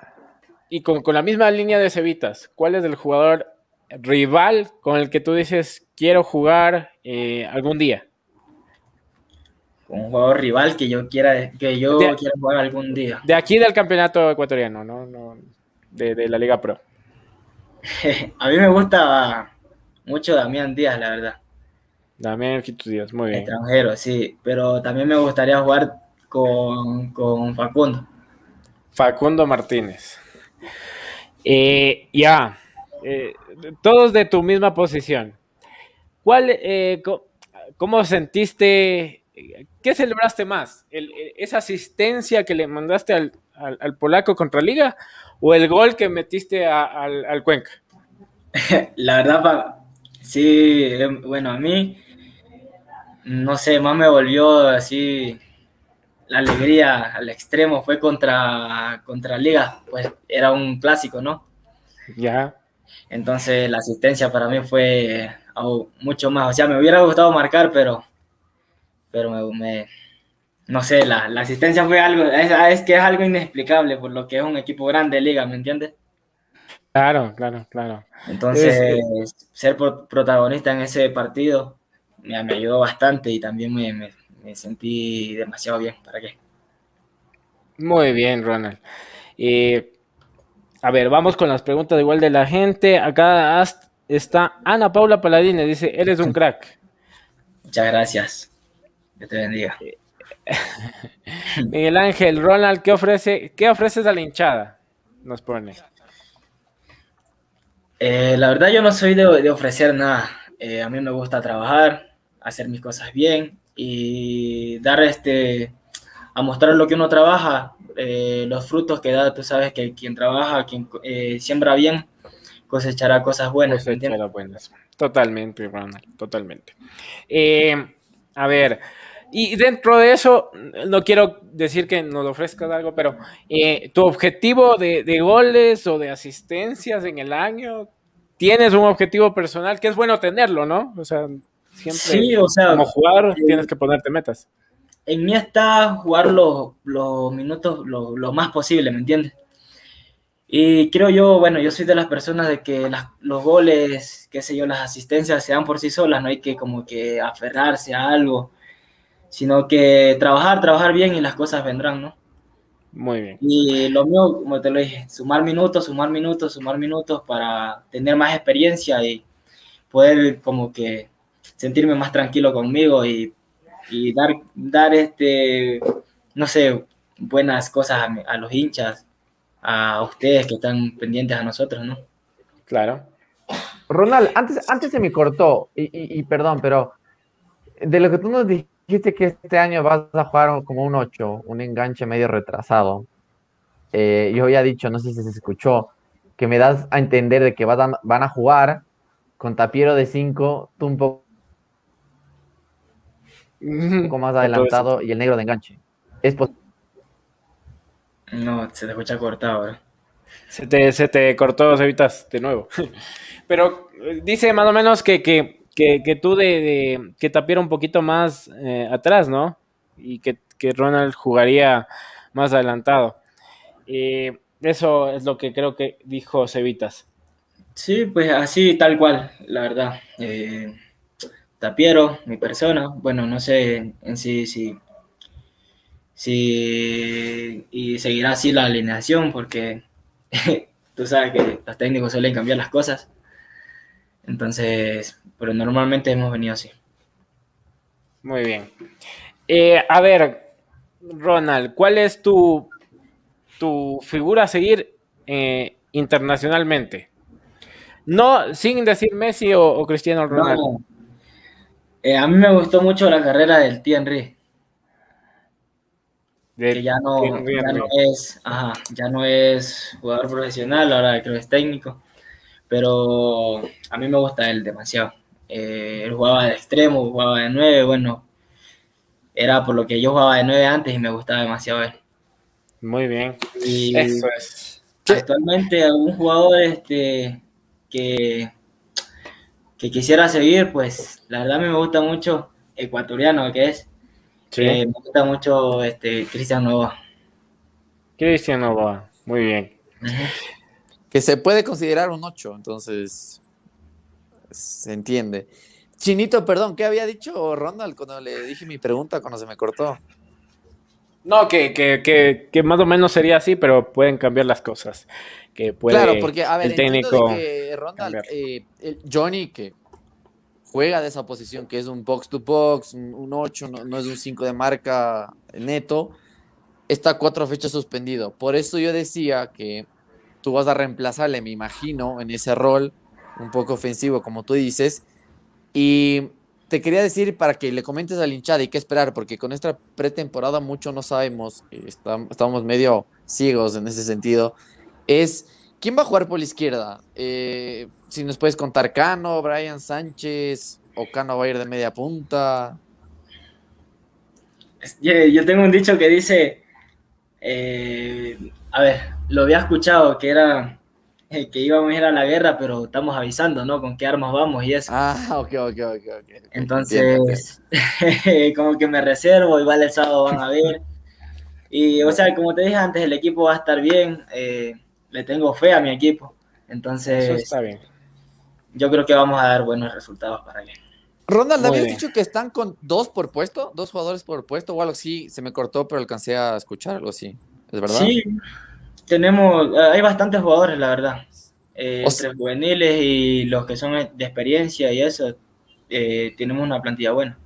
Speaker 3: y con, la misma línea de Cevitas, cuál es el jugador rival con el que tú dices quiero jugar eh, algún día?
Speaker 1: un jugador rival que yo quiera, que yo quiera jugar algún día.
Speaker 3: De aquí del campeonato ecuatoriano, ¿no? no de la Liga Pro. a mí me gusta
Speaker 1: mucho Damián Díaz, la verdad.
Speaker 3: Damián Díaz, muy bien. Extranjero,
Speaker 1: sí, pero también me gustaría jugar con, con Facundo.
Speaker 3: Facundo Martínez. Eh, ya, eh, todos de tu misma posición. ¿Cuál, eh, ¿Cómo sentiste? ¿Qué celebraste más? Eh, ¿Esa asistencia que le mandaste al, al polaco contra Liga o el gol que metiste al Cuenca? La verdad, sí, em, bueno, a mí, no sé, más me
Speaker 1: volvió así la alegría al extremo, fue contra, contra Liga, pues era un clásico, ¿no? Ya. Entonces la asistencia para mí fue mucho más, o sea, me hubiera gustado marcar, pero, pero me, me no sé, la, asistencia fue algo, ah, es, que es algo inexplicable por lo que es un equipo grande de liga, ¿me entiendes?
Speaker 3: Claro, claro, claro. Entonces,
Speaker 1: ser protagonista en ese partido me, ayudó bastante y también me,
Speaker 3: sentí
Speaker 1: demasiado bien, ¿para qué?
Speaker 3: Muy bien, Ronald. a ver, vamos con las preguntas igual de la gente. Acá está Ana Paula Paladines, dice, eres un crack. Muchas gracias.
Speaker 1: Que te bendiga. Eh,
Speaker 3: Miguel Ángel, Ronald, ¿qué, ofrece, ofreces a la hinchada? Nos pone.
Speaker 1: Eh, la verdad yo no soy de, ofrecer nada. Eh, a mí me gusta trabajar, hacer mis cosas bien y dar este, a mostrar lo que uno trabaja, eh, los frutos que da. Tú sabes que quien trabaja, quien siembra bien, cosechará cosas buenas.
Speaker 3: buenas. Totalmente, Ronald, totalmente. a ver. Y dentro de eso, no quiero decir que nos ofrezcas algo, pero eh, tu objetivo de, goles o de asistencias en el año, tienes un objetivo personal que es bueno tenerlo, ¿no? O sea, siempre o como jugar eh, tienes que ponerte metas.
Speaker 1: En mí está jugar los, minutos lo, más posible, ¿me entiendes? Y creo yo, bueno, yo soy de las personas de que los goles, qué sé yo, las asistencias se dan por sí solas, no hay que como que aferrarse a algo sino que trabajar, trabajar bien y las cosas vendrán, ¿no?
Speaker 3: Muy bien. Y lo
Speaker 1: mío, como te lo dije, sumar minutos, sumar minutos, sumar minutos para tener más experiencia y poder como que sentirme más tranquilo conmigo y, y dar, dar este, no sé, buenas cosas a, los hinchas,
Speaker 2: a ustedes que están pendientes a nosotros, ¿no? Claro. Ronald, antes, antes se me cortó, y, y perdón, pero de lo que tú nos dijiste, dijiste que este año vas a jugar como un 8, un enganche medio retrasado. Eh, yo había dicho, no sé si se escuchó, que me das a entender de que van a jugar con Tapiero de 5, tú un poco, más adelantado y el negro de enganche. ¿Es No, se te escucha
Speaker 3: cortado eh. Se te, se te cortó, de nuevo. Pero eh, dice más o menos que, que que, que tú de, que Tapiera un poquito más eh, atrás, ¿no? Y que, Ronald jugaría más adelantado. Eh, eso es lo que creo que dijo Cevitas. Sí, pues así tal
Speaker 1: cual, la verdad. Eh, tapiero, mi persona, bueno, no sé en sí si, si y seguirá así la alineación porque tú sabes que los técnicos suelen cambiar las cosas. Entonces, pero normalmente hemos venido así.
Speaker 3: Muy bien. Eh, a ver, Ronald, ¿cuál es tu, tu figura a seguir eh, internacionalmente? No, sin decir Messi o, Cristiano Ronaldo. Eh, a mí me gustó mucho la carrera del Thierry.
Speaker 1: que ya no, no es, ajá, ya no es jugador profesional, ahora creo que es técnico pero a mí me gusta él demasiado. Eh, él jugaba de extremo, jugaba de nueve, bueno, era por lo que yo jugaba de nueve antes y me gustaba demasiado él. Muy bien. Eso es. Actualmente algún jugador este, que, que quisiera seguir, pues la verdad me gusta mucho ecuatoriano que es.
Speaker 2: Sí. Eh, me gusta mucho este, Cristian Novoa. Cristian Novoa, muy bien que se puede considerar un 8, entonces se entiende. Chinito, perdón, ¿qué había dicho Ronald cuando le dije mi pregunta, cuando se me cortó?
Speaker 3: No, que, que, más o menos sería así, pero pueden cambiar las cosas. Que puede claro, porque, a ver, el técnico.
Speaker 2: Ronald, eh, Johnny, que juega de esa posición, que es un box to box, un 8, no, no es un 5 de marca neto, está cuatro fechas suspendido. Por eso yo decía que tú vas a reemplazarle, me imagino, en ese rol un poco ofensivo, como tú dices. Y te quería decir para que le comentes al hinchada y qué esperar, porque con esta pretemporada mucho no sabemos, eh, estamos medio ciegos en ese sentido, es quién va a jugar por la izquierda. Eh, si nos puedes contar, Cano, Brian Sánchez, o Cano va a ir de media punta.
Speaker 1: Yo, tengo un dicho que dice, eh, a ver, lo había escuchado que era el eh, que íbamos a ir a la guerra, pero estamos avisando, ¿no? Con qué armas vamos y eso. Ah, ok, ok, ok. Entonces, como que me reservo, igual el sábado van a ver. Y, o sea, como te dije antes, el equipo va a estar bien. Eh, le tengo fe a mi equipo. Entonces, está bien. yo creo que vamos a dar buenos
Speaker 2: resultados para que. Ronald, habías dicho que están con dos por puesto? ¿Dos jugadores por puesto o algo así? Se me cortó, pero alcancé a escuchar algo así. ¿Es verdad? Sí,
Speaker 1: tenemos, eh, hay bastantes jugadores, la verdad. Eh, entre juveniles y los que son eh,
Speaker 2: de experiencia y eso, tenemos una plantilla buena.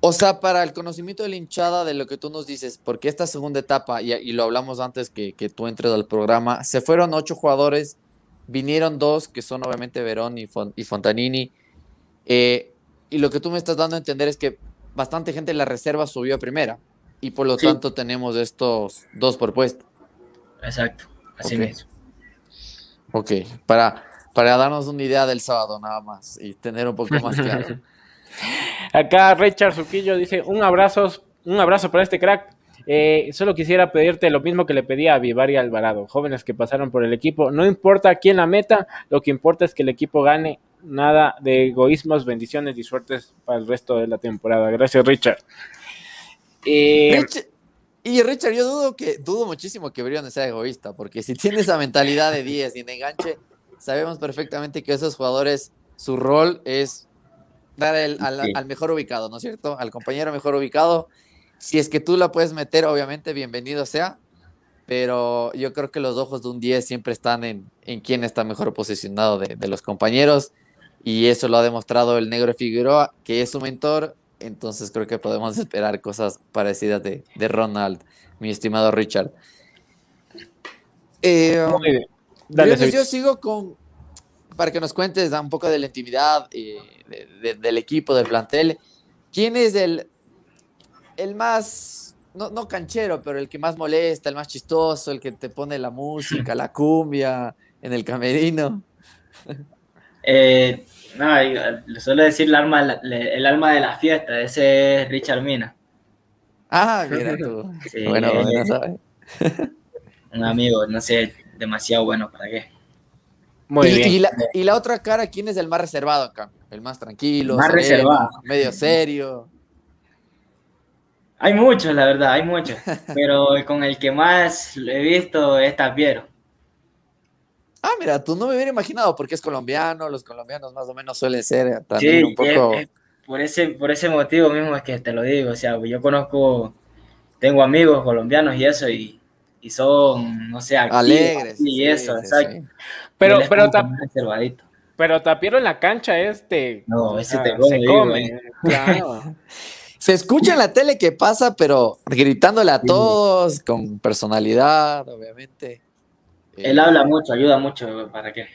Speaker 2: O sea, para el conocimiento de la hinchada de lo que tú nos dices, porque esta segunda etapa, y, lo hablamos antes que, que, tú entres al programa, se fueron ocho jugadores, vinieron dos, que son obviamente Verón y, Fontanini. y lo que tú me estás dando a entender es que bastante gente en la reserva subió a primera, y por lo tanto tenemos estos dos por puesto. Exacto, así okay. Ok, para, para darnos una idea del sábado nada más y tener un poco más claro. Acá Richard suquillo dice, un abrazo,
Speaker 3: un abrazo para este crack. Eh, solo quisiera pedirte lo mismo que le pedí a Vivar y Alvarado, jóvenes que pasaron por el equipo. No importa quién la meta, lo que importa es que el equipo gane. Nada de egoísmos, bendiciones y suertes para el resto de la temporada. Gracias, Richard. Eh, Richard,
Speaker 2: y Richard, yo dudo que dudo muchísimo que Brion sea egoísta, porque si tiene esa mentalidad de 10 y de enganche, sabemos perfectamente que esos jugadores, su rol es dar el, al, mejor ubicado, ¿no es cierto? Al compañero mejor ubicado. Si es que tú la puedes meter, obviamente, bienvenido sea, pero yo creo que los ojos de un 10 siempre están en, en quién está mejor posicionado de, de los compañeros, y eso lo ha demostrado el negro Figueroa, que es su mentor, entonces creo que podemos esperar cosas parecidas de, Ronald, mi estimado Richard. Eh, pues yo, sigo con, para que nos cuentes un poco de la intimidad eh, del equipo, del plantel. ¿Quién es el, el más, no, no, canchero, pero el que más molesta, el más chistoso, el que te pone la música, la cumbia en el camerino?
Speaker 1: Eh, no, eh, suelo decir el alma, de la fiesta, ese es Richard Mina.
Speaker 2: Ah, mira tú. bueno,
Speaker 1: un amigo, no sé, demasiado bueno, ¿para qué?
Speaker 2: Muy y, bien. Y la, otra cara, ¿quién es el más reservado acá? El más tranquilo, más reservado. medio serio.
Speaker 1: Hay muchos, la verdad, hay muchos. Pero con el que más he visto es Tapiero.
Speaker 2: Ah, mira, tú no me hubiera imaginado porque es colombiano, los colombianos más o menos suelen ser eh, también un poco...
Speaker 1: por, ese, por ese motivo mismo es que te lo digo, o sea, yo conozco, tengo amigos colombianos y eso, y, son, no sé,
Speaker 3: alegres. Y eso, exacto. Pero, pero, pero Tapiero en la cancha este... No, ese ah, te come. Se, eh.
Speaker 2: se escucha en la tele que pasa, pero gritándole a todos, con personalidad,
Speaker 3: obviamente.
Speaker 1: Él habla mucho, ayuda mucho, ¿para qué?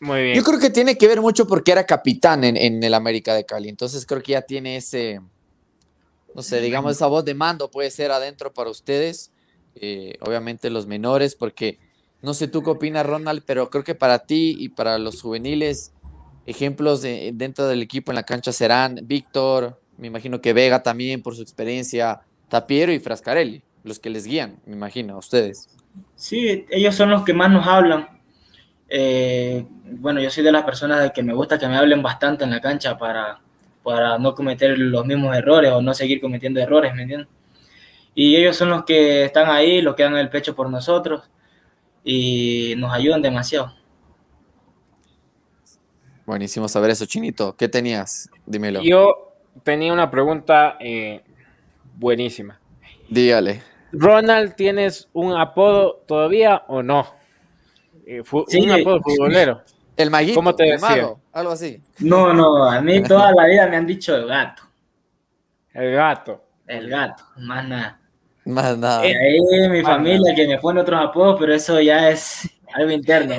Speaker 2: Muy bien. Yo creo que tiene que ver mucho porque era capitán en, el América de Cali, entonces creo que ya tiene ese, no sé, digamos, esa voz de mando puede ser adentro para ustedes, eh, obviamente los menores, porque no sé tú qué opinas, Ronald, pero creo que para ti y para los juveniles, ejemplos de, dentro del equipo en la cancha serán Víctor, me imagino que Vega también por su experiencia, Tapiero y Frascarelli, los que les guían, me imagino, a ustedes. Sí,
Speaker 1: ellos son los que más nos hablan. Eh, bueno, yo soy de las personas que me gusta que me hablen bastante en la cancha para, para no cometer los mismos errores o no seguir cometiendo errores, ¿me entiendes? Y ellos son los que están ahí, los que dan el pecho por nosotros y nos ayudan demasiado.
Speaker 2: Buenísimo saber eso, Chinito. ¿Qué tenías? Dímelo.
Speaker 3: Yo tenía una pregunta eh, buenísima. Dígale. Ronald, ¿tienes un apodo todavía o no? Eh, un apodo futbolero. El maguito, ¿Cómo te el algo así. No, no, a mí toda la vida me han dicho el gato. El gato.
Speaker 1: El gato, más nada.
Speaker 2: Más nada. Y ahí mi familia que
Speaker 1: me pone otros apodos, pero eso ya es algo interno.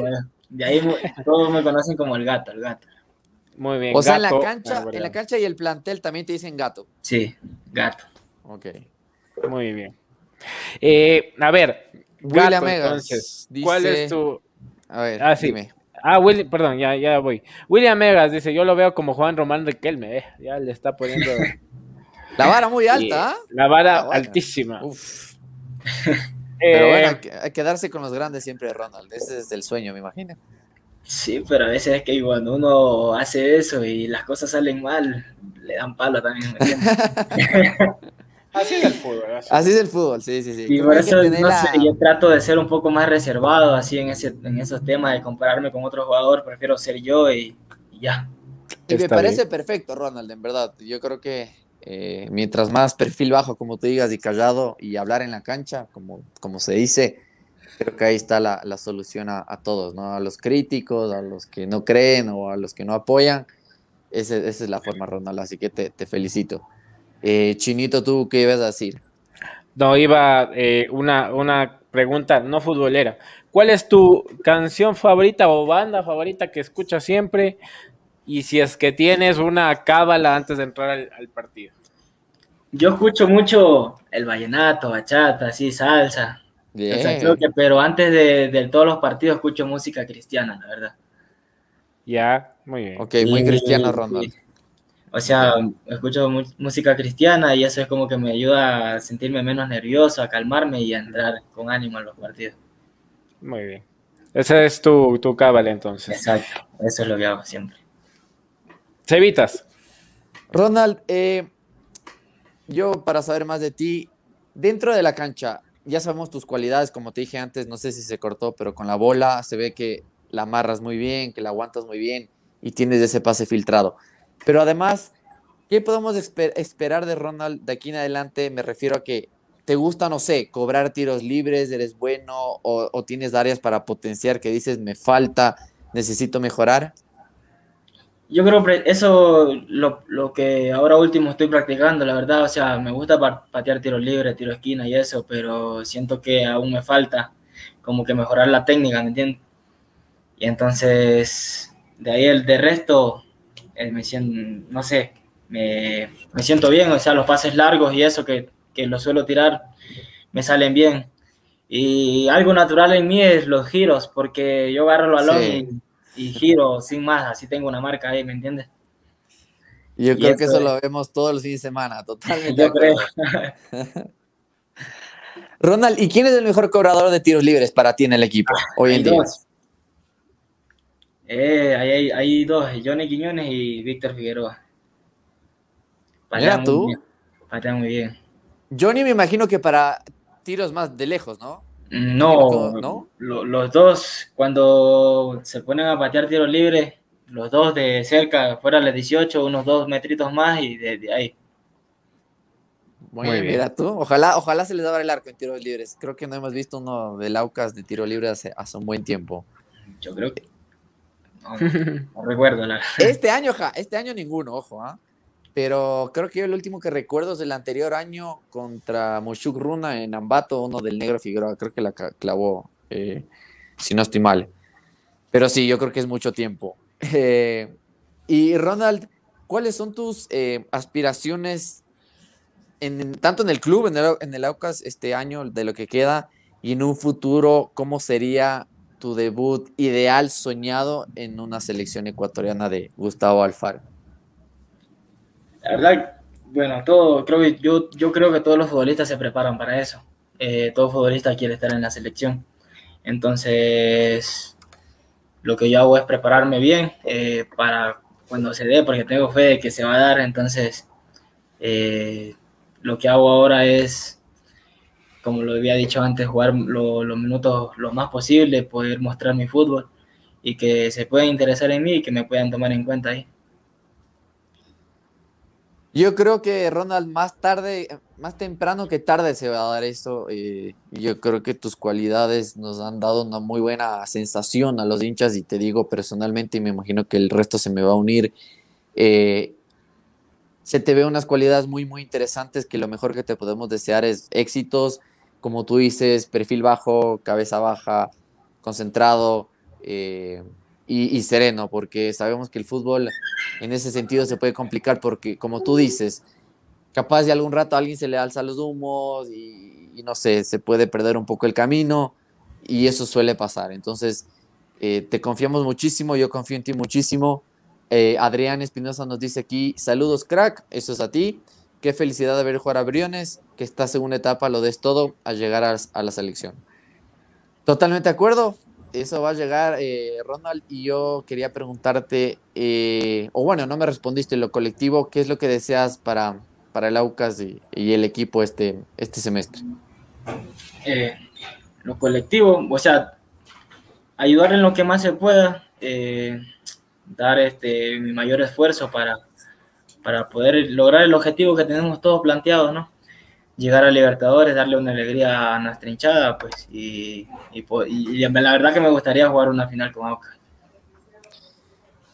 Speaker 1: De ahí todos me conocen como el gato, el gato.
Speaker 3: Muy bien. O sea, en la cancha, ah, en la
Speaker 2: cancha y el plantel también te dicen gato.
Speaker 3: Sí, gato. Ok. Muy bien. Eh, a ver, William Megas, ¿cuál es tu...? A ver, ah, Ah, William, perdón, ya, ya voy. William Megas dice, yo lo veo como Juan Román Riquelme, eh. ya le está poniendo...
Speaker 2: la vara muy alta, ¿ah? La vara altísima. Pero bueno, hay eh, que con los grandes siempre, Ronald. Ese es el sueño, me imagino. Sí, pero a veces es que cuando uno
Speaker 1: hace eso y las cosas salen mal, le dan palo también.
Speaker 2: Así es el fútbol. Así, es el fútbol, sí, sí, sí. Y por eso, yo
Speaker 1: trato de ser un poco más reservado así en, ese, en esos temas, de compararme con otro jugador, prefiero ser yo y, ya.
Speaker 2: me parece perfecto, Ronald, en verdad. Yo creo que eh, mientras más perfil bajo, como tú digas, y callado, y hablar en la cancha, como, como se dice, creo que ahí está la, solución a, todos, ¿no? A los críticos, a los que no creen o a los que no apoyan. esa es la forma, Ronald, así que te felicito. Eh, Chinito, ¿tú qué ibas a decir?
Speaker 3: No, iba eh, una, pregunta no futbolera. ¿Cuál es tu canción favorita o banda favorita que escuchas siempre? Y si es que tienes una cábala antes de entrar al, partido. Yo escucho
Speaker 1: mucho el vallenato, bachata, así, salsa. pero antes de, todos los partidos escucho música cristiana, la verdad.
Speaker 3: Ya, muy bien. Ok,
Speaker 2: muy cristiano, Ronald.
Speaker 1: O sea, escucho música cristiana y eso es como que me ayuda a sentirme menos nervioso, a calmarme y a entrar con ánimo a los partidos.
Speaker 3: Muy bien. Ese es tu, tu entonces. Exacto, eso es lo que hago siempre.
Speaker 2: Cevitas. Ronald, eh, yo para saber más de ti, dentro de la cancha, ya sabemos tus cualidades, como te dije antes, no sé si se cortó, pero con la bola se ve que la amarras muy bien, que la aguantas muy bien y tienes ese pase filtrado. Pero además, ¿qué podemos esperar de Ronald de aquí en adelante? Me refiero a que te gusta, no sé, cobrar tiros libres, eres bueno o, tienes áreas para potenciar que dices, me falta, necesito mejorar.
Speaker 1: Yo creo que eso lo, lo que ahora último estoy practicando, la verdad, o sea, me gusta patear tiros libres, tiro esquina y eso, pero siento que aún me falta como que mejorar la técnica, ¿me entiendes? Y entonces, de ahí el de resto, me siento, no sé, me, siento bien, o sea, los pases largos y eso que, lo suelo tirar me salen bien. Y algo natural en mí es los giros, porque yo agarro el balón y, giro sin más, así tengo una marca ahí, ¿me
Speaker 2: entiendes? Yo creo que eso lo vemos todos los fines de semana, totalmente. yo creo. Ronald, ¿y quién es el mejor cobrador de tiros libres para ti en el equipo ah, hoy en día?
Speaker 1: Eh, hay, hay, dos, Johnny Quiñones
Speaker 2: y Víctor Figueroa.
Speaker 1: Patea tú. muy bien.
Speaker 2: Johnny me imagino que para tiros más de lejos, ¿no?
Speaker 1: No, no los dos, cuando se ponen a patear tiros libres, los dos de cerca, fuera de 18, unos dos metritos más y de, ahí.
Speaker 2: Muy, bien. Mira tú, ojalá, ojalá se les daba el arco en tiros libres. Creo que no hemos visto uno de laucas de tiro libre hace un buen tiempo. Yo creo que no, recuerdo. Este año, este año ninguno, ojo, ¿ah? Pero creo que el último que recuerdo es del anterior año contra Mushuk Runa en Ambato, uno del negro Figueroa, creo que la clavó, eh, si no estoy mal. Pero sí, yo creo que es mucho tiempo. Eh, y Ronald, ¿cuáles son tus eh, aspiraciones en, tanto en el club, en el, en el Aucas este año, de lo que queda, y en un futuro, cómo sería tu debut ideal soñado en una selección ecuatoriana de Gustavo Alfaro?
Speaker 1: La verdad, bueno, todo, creo yo, creo que todos los futbolistas se preparan para eso. Eh, todo futbolista quiere estar en la selección. Entonces, lo que yo hago es prepararme bien eh, para cuando se dé, porque tengo fe de que se va a dar. Entonces, eh, lo que hago ahora es como lo había dicho antes, jugar los minutos lo más posible, poder mostrar mi fútbol y que se puedan interesar en mí y que me puedan tomar en cuenta ahí.
Speaker 2: Yo creo que Ronald, más tarde, más temprano que tarde se va a dar esto y yo creo que tus cualidades nos han dado una muy buena sensación a los hinchas y te digo personalmente y me imagino que el resto se me va a unir. Eh, se te ve unas cualidades muy, muy interesantes que lo mejor que te podemos desear es éxitos, como tú dices, perfil bajo, cabeza baja, concentrado eh, y, sereno, porque sabemos que el fútbol en ese sentido se puede complicar porque, como tú dices, capaz de algún rato a alguien se le alza los humos y, no sé, se puede perder un poco el camino y eso suele pasar. Entonces, eh, te confiamos muchísimo, yo confío en ti muchísimo. Eh, Adrián Espinosa nos dice aquí, saludos crack, eso es a ti. Qué felicidad de ver jugar a Briones que esta segunda etapa lo des todo al llegar a, la selección. Totalmente de acuerdo. Eso va a llegar, eh, Ronald. Y yo quería preguntarte, eh, o bueno, no me respondiste, lo colectivo, ¿qué es lo que deseas para, para el AUCAS y, el equipo este, este semestre?
Speaker 1: Eh, lo colectivo, o sea, ayudar en lo que más se pueda, dar este, mi mayor esfuerzo para, para poder lograr el objetivo que tenemos todos planteados, ¿no? llegar a Libertadores, darle una alegría a nuestra hinchada, pues, y, la verdad que me gustaría jugar una final con Aucas.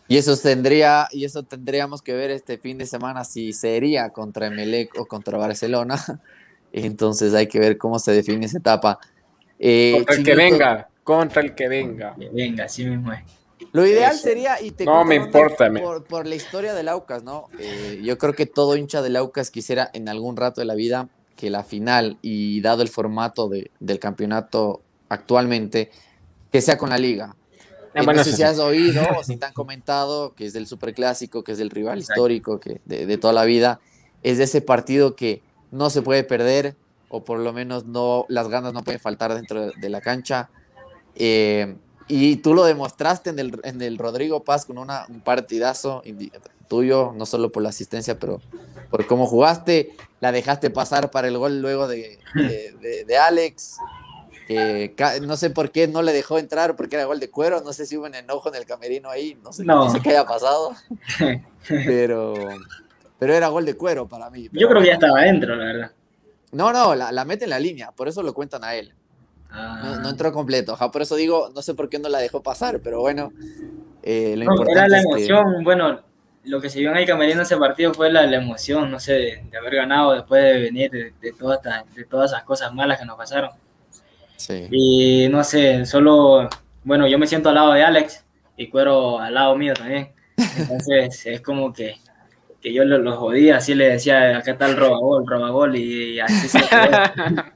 Speaker 2: Y eso tendría, y eso tendríamos que ver este fin de semana si sería contra Emelec o contra Barcelona. Entonces hay que ver cómo se define esa etapa. Eh, contra el que venga, contra el que venga. venga, mismo Lo ideal sería, y te no me importa, por, la historia del Aucas, ¿no? Eh, yo creo que todo hincha del Aucas quisiera en algún rato de la vida que la final y dado el formato de, del campeonato actualmente, que sea con la liga. Ah, no, sé si has oído o si te han comentado que es del superclásico, que es del rival histórico que de, toda la vida, es de ese partido que no se puede perder o por lo menos no las ganas no pueden faltar dentro de, de la cancha. Eh, y tú lo demostraste en el, Rodrigo Paz con una, un partidazo tuyo, no solo por la asistencia, pero por cómo jugaste. La dejaste pasar para el gol luego de, Alex. no sé por qué no le dejó entrar porque era gol de cuero. No sé si hubo un enojo en el camerino ahí. No sé, no. qué haya pasado. Pero, pero era gol de cuero para mí. Yo creo que ya estaba adentro, la verdad. No, no, la mete en la línea. Por eso lo cuentan a él. Ah. No, entró completo, ja, por eso digo, no sé por qué no la dejó pasar, pero bueno, eh, lo importante Era la emoción,
Speaker 1: bueno, lo que se vio en el camerino ese partido fue la, la emoción, no sé, de, haber ganado después de venir de, de todas esas cosas malas que nos pasaron. Sí. Y no sé, solo, bueno, yo me siento al lado de Alex y Cuero al lado mío también. Entonces es como que, que yo los lo jodía, así le decía, acá está el robagol, robagol, y, y así se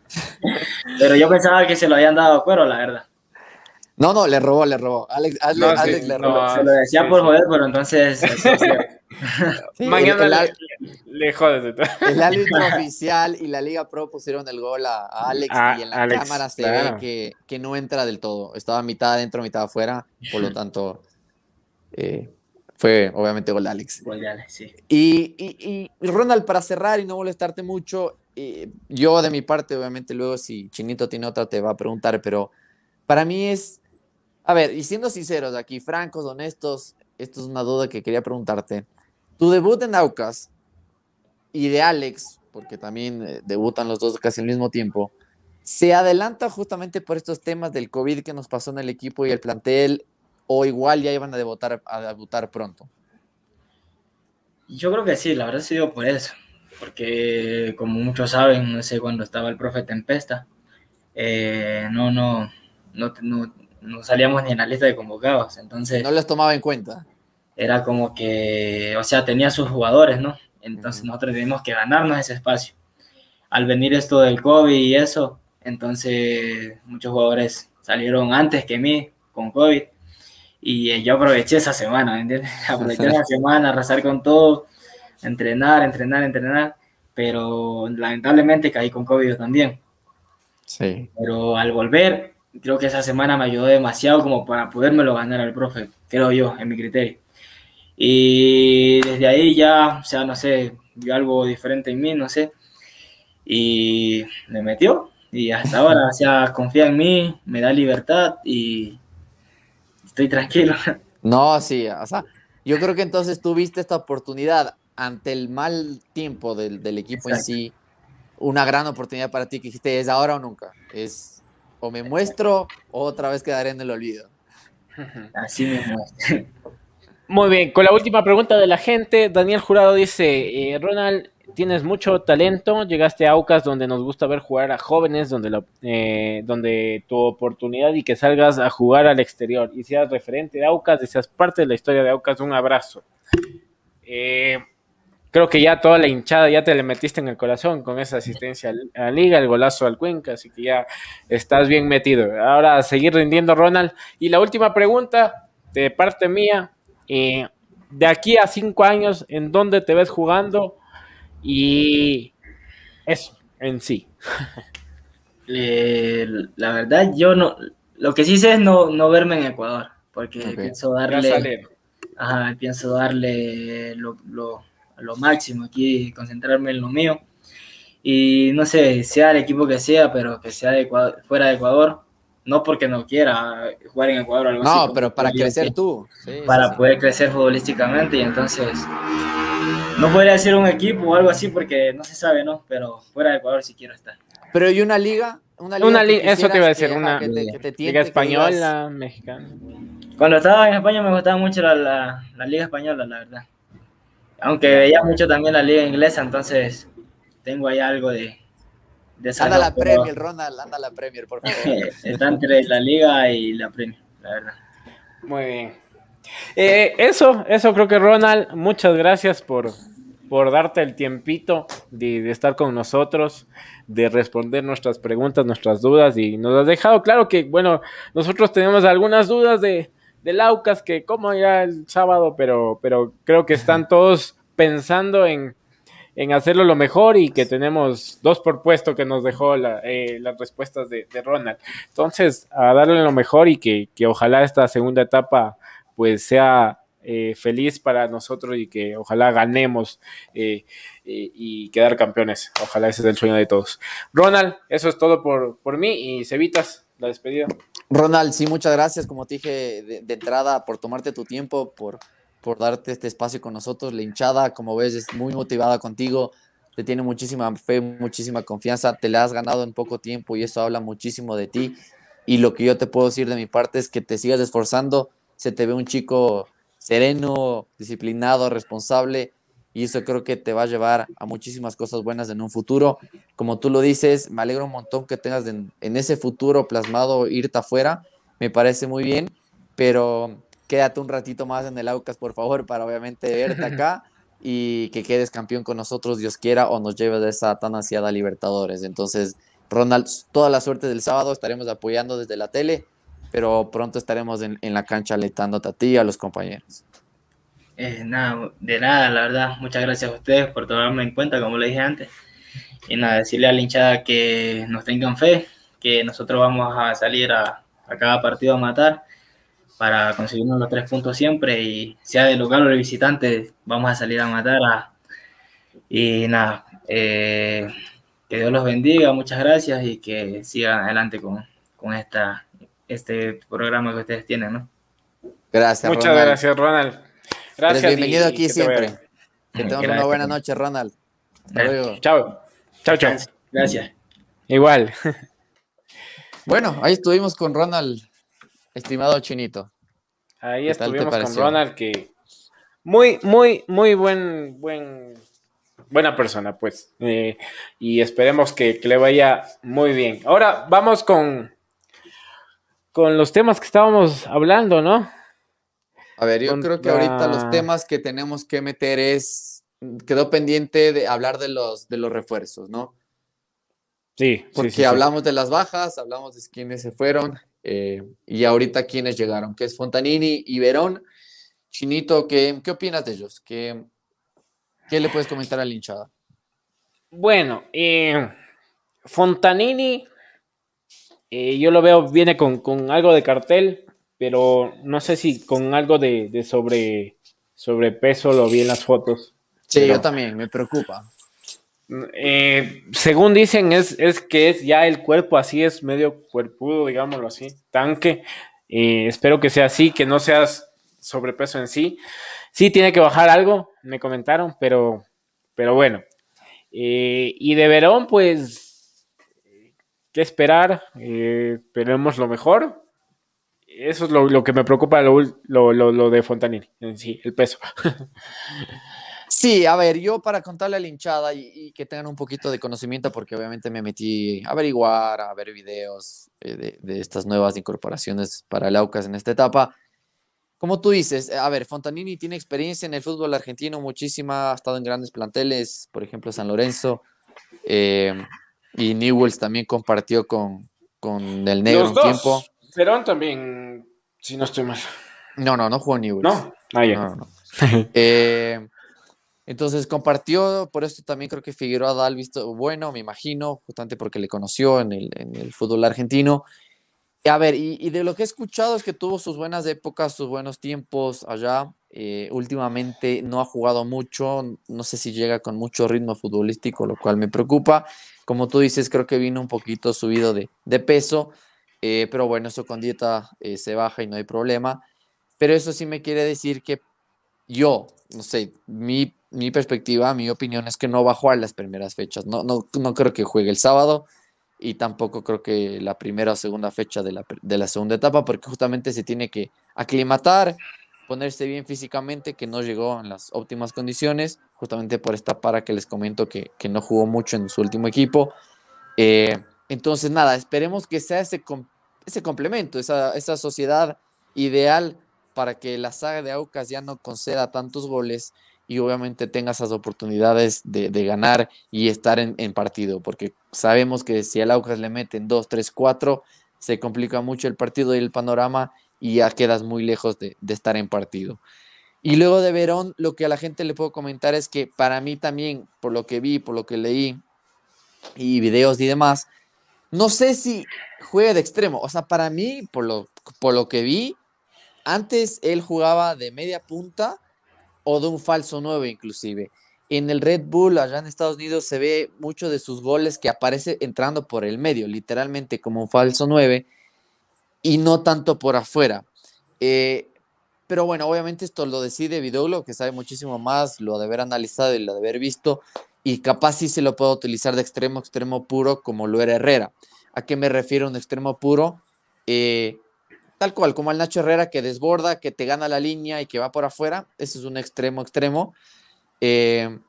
Speaker 1: Pero yo pensaba que se lo habían dado a cuero, la verdad.
Speaker 2: No, no, le robó, le robó. Alex, Alex, le robó. se lo decía por joder, pero
Speaker 1: entonces.
Speaker 2: Mañana el, le, El árbitro oficial y la Liga Pro pusieron el gol a, Alex ah, y en la cámara se ve que, no entra del todo. Estaba mitad adentro, mitad afuera. Por lo tanto, eh, fue obviamente gol de Alex. Y, y Ronald, para cerrar y no molestarte mucho, eh, yo de mi parte, obviamente, luego si Chinito tiene otra te va a preguntar, pero para mí es, a ver, y siendo sinceros aquí, francos, honestos, esto es una duda que quería preguntarte. Tu debut en Aucas y de Alex, porque también eh, debutan los dos casi al mismo tiempo, ¿se adelanta justamente por estos temas del COVID que nos pasó en el equipo y el plantel o igual ya iban a debutar, a debutar pronto?
Speaker 1: Yo creo que sí, la verdad se digo por eso porque como muchos saben, no sé, cuando estaba el profe Tempesta, eh, no, no, no, no, salíamos ni en la lista de convocados, entonces... No les
Speaker 2: tomaba en cuenta.
Speaker 1: Era como que, o sea, tenía sus jugadores, ¿no? Entonces nosotros tuvimos que ganarnos ese espacio. Al venir esto del COVID y eso, entonces muchos jugadores salieron antes que mí con COVID y eh, yo aproveché esa semana, ¿me entiendes? Aproveché esa semana, arrasar con todo entrenar, entrenar, entrenar, pero lamentablemente caí con COVID también. Sí. Pero al volver, creo que esa semana me ayudó demasiado como para podérmelo ganar al profe, creo yo, en mi criterio. Y desde ahí ya, o sea, no sé, vio algo diferente en mí, no sé. Y me metió. Y hasta ahora, o sea, confía en mí, me da libertad
Speaker 2: y estoy tranquilo. No, sí, o sea, yo creo que entonces tuviste esta oportunidad ante el mal tiempo del, equipo en sí, una gran oportunidad para ti que dijiste, es ahora o nunca. Es o me muestro o otra vez quedaré en el olvido. Así muestro. Muy bien, con la última pregunta de
Speaker 3: la gente, Daniel Jurado dice, eh, Ronald, tienes mucho talento, llegaste a Aucas donde nos gusta ver jugar a jóvenes, donde, eh, donde tu oportunidad y que salgas a jugar al exterior y seas referente de Aucas y seas parte de la historia de Aucas, un abrazo. Eh, creo que ya toda la hinchada ya te le metiste en el corazón con esa asistencia a la Liga, el golazo al Cuenca, así que ya estás bien metido. Ahora seguir rindiendo, Ronald. Y la última pregunta de parte mía, eh, de aquí a cinco años, ¿en dónde te ves jugando? Y eso, en sí. Eh, la verdad, yo no, lo que sí sé es
Speaker 1: no, verme en Ecuador, porque pienso darle... pienso darle lo lo máximo, aquí concentrarme en lo mío. Y no sé, sea el equipo que sea, pero que sea fuera de Ecuador, no porque no quiera jugar en Ecuador algo pero para crecer tú. para poder crecer futbolísticamente y entonces no podría decir un equipo o algo así porque no se sabe, ¿no? Pero fuera de Ecuador si quiero estar.
Speaker 2: Pero ¿y una liga?
Speaker 1: Una liga, eso te iba a decir, una
Speaker 2: liga española,
Speaker 3: mexicana.
Speaker 1: Cuando estaba en España me gustaba mucho la liga española, la verdad. Aunque veía mucho también la liga inglesa, entonces tengo ahí algo de... de anda la Premier, Ronald, anda la Premier, por favor. Está entre la liga y la Premier, la verdad.
Speaker 3: Muy bien. Eh, eso, eso creo que Ronald, muchas gracias por, darte el tiempito de, estar con nosotros, de responder nuestras preguntas, nuestras dudas y nos has dejado claro que, bueno, nosotros tenemos algunas dudas de, de Laucas, que como ya el sábado, pero, pero creo que están todos pensando en, hacerlo lo mejor y que tenemos dos por puesto que nos dejó eh, las respuestas de, Ronald. Entonces, a darle lo mejor y que, ojalá esta segunda etapa pues sea eh, feliz para nosotros y que ojalá ganemos eh, y, quedar campeones. Ojalá ese es el sueño de todos. Ronald, eso es todo por, por mí y Cevitas, la despedida.
Speaker 2: Ronald, sí, muchas gracias, como te dije de, entrada, por tomarte tu tiempo, por, por darte este espacio con nosotros. La hinchada, como ves, es muy motivada contigo, te tiene muchísima fe, muchísima confianza, te la has ganado en poco tiempo y eso habla muchísimo de ti. Y lo que yo te puedo decir de mi parte es que te sigas esforzando, se te ve un chico sereno, disciplinado, responsable y eso creo que te va a llevar a muchísimas cosas buenas en un futuro. Como tú lo dices, me alegro un montón que tengas en, ese futuro plasmado irte afuera, me parece muy bien, pero quédate un ratito más en el Aucas, por favor, para obviamente verte acá y que quedes campeón con nosotros, Dios quiera, o nos lleves de esa tan ansiada Libertadores. Entonces, Ronald, toda la suerte del sábado, estaremos apoyando desde la tele, pero pronto estaremos en, la cancha alentándote a ti y a los compañeros
Speaker 1: nada, de nada, la verdad, muchas gracias a ustedes por tomarme en cuenta, como le dije antes. Y nada, decirle a la hinchada que nos tengan fe, que nosotros vamos a salir a, a cada partido a matar para conseguirnos los tres puntos siempre y sea de local o de visitante, vamos a salir a matar. y nada, eh, que Dios los bendiga, muchas gracias y que sigan adelante con, con esta, este programa que ustedes tienen. ¿no?
Speaker 3: Gracias. Muchas gracias, Ronald. Gracias. bienvenido aquí siempre.
Speaker 2: que tengas una buena noche, Ronald. Chao. Chao, chao. Gracias. Igual. Bueno, ahí estuvimos con Ronald, estimado Chinito.
Speaker 3: Ahí estuvimos con Ronald, que
Speaker 2: muy, muy,
Speaker 3: muy buen, buen, buena persona, pues. Eh, y esperemos que, que, le vaya muy bien. Ahora vamos con, con los temas que estábamos hablando, ¿no?
Speaker 2: A ver, yo creo que ahorita los temas que tenemos que meter es, mm, quedó pendiente de hablar de los, de los refuerzos, ¿no? Sí. Porque hablamos de las bajas, hablamos de quienes se fueron eh, y ahorita quienes llegaron, que es Fontanini y Verón. Chinito, ¿qué, qué opinas de ellos? ¿Qué, le puedes comentar a la hinchada?
Speaker 3: Bueno, eh, Fontanini, eh, yo lo veo, viene con, con algo de cartel pero no sé si con algo de, sobre, sobrepeso lo vi en las fotos. Sí, yo también, me preocupa. Eh, según dicen, es, que es ya el cuerpo así, es medio cuerpudo, digámoslo así, tanque. Eh, espero que sea así, que no seas sobrepeso en sí. Sí, tiene que bajar algo, me comentaron, pero, pero bueno. Eh, y de Verón, pues, ¿qué esperar? esperemos lo mejor eso es lo, que me preocupa, lo, de Fontanini, sí, el peso.
Speaker 2: Sí, a ver, yo para contarle a la hinchada y, que tengan un poquito de conocimiento, porque obviamente me metí a averiguar, a ver videos eh, de, estas nuevas incorporaciones para el Aucas en esta etapa. Como tú dices, eh, a ver, Fontanini tiene experiencia en el fútbol argentino muchísima, ha estado en grandes planteles, por ejemplo, San Lorenzo, eh, y Newells también compartió con, con el negro un tiempo. Perón también, si no estoy mal. No, no, no jugó ni uno. No, ah, eh, entonces compartió, por esto también creo que Figueroa da visto bueno, me imagino, justamente porque le conoció en el, fútbol argentino. A ver, y, de lo que he escuchado es que tuvo sus buenas épocas, sus buenos tiempos allá. Eh, últimamente no ha jugado mucho, no sé si llega con mucho ritmo futbolístico, lo cual me preocupa. Como tú dices, creo que vino un poquito subido de, de peso. Eh, pero bueno, eso con dieta eh, se baja y no hay problema. Pero eso sí me quiere decir que yo, no sé, mi, perspectiva, mi opinión es que no va a jugar las primeras fechas. No, creo que juegue el sábado y tampoco creo que la primera o segunda fecha de la, segunda etapa, porque justamente se tiene que aclimatar, ponerse bien físicamente, que no llegó en las óptimas condiciones, justamente por esta para que les comento que, que no jugó mucho en su último equipo. Eh, entonces, nada, esperemos que sea ese, ese complemento, esa, sociedad ideal para que la saga de Aucas ya no conceda tantos goles y obviamente tenga esas oportunidades de, ganar y estar en, partido, porque sabemos que si al Aucas le meten 2, 3, 4, se complica mucho el partido y el panorama y ya quedas muy lejos de, de estar en partido. Y luego de Verón, lo que a la gente le puedo comentar es que para mí también, por lo que vi, por lo que leí y videos y demás, no sé si juega de extremo. O sea, para mí, por lo, por lo que vi, antes él jugaba de media punta o de un falso 9 inclusive. En el Red Bull allá en Estados Unidos se ve mucho de sus goles que aparece entrando por el medio, literalmente como un falso 9 y no tanto por afuera. Eh, pero bueno, obviamente esto lo decide Vidoglo, que sabe muchísimo más, lo de haber analizado y lo de haber visto y capaz sí se lo puedo utilizar de extremo extremo puro como lo era Herrera. ¿A qué me refiero un extremo puro? Eh, tal cual, como el Nacho Herrera que desborda, que te gana la línea y que va por afuera. Ese es un extremo extremo. Eh,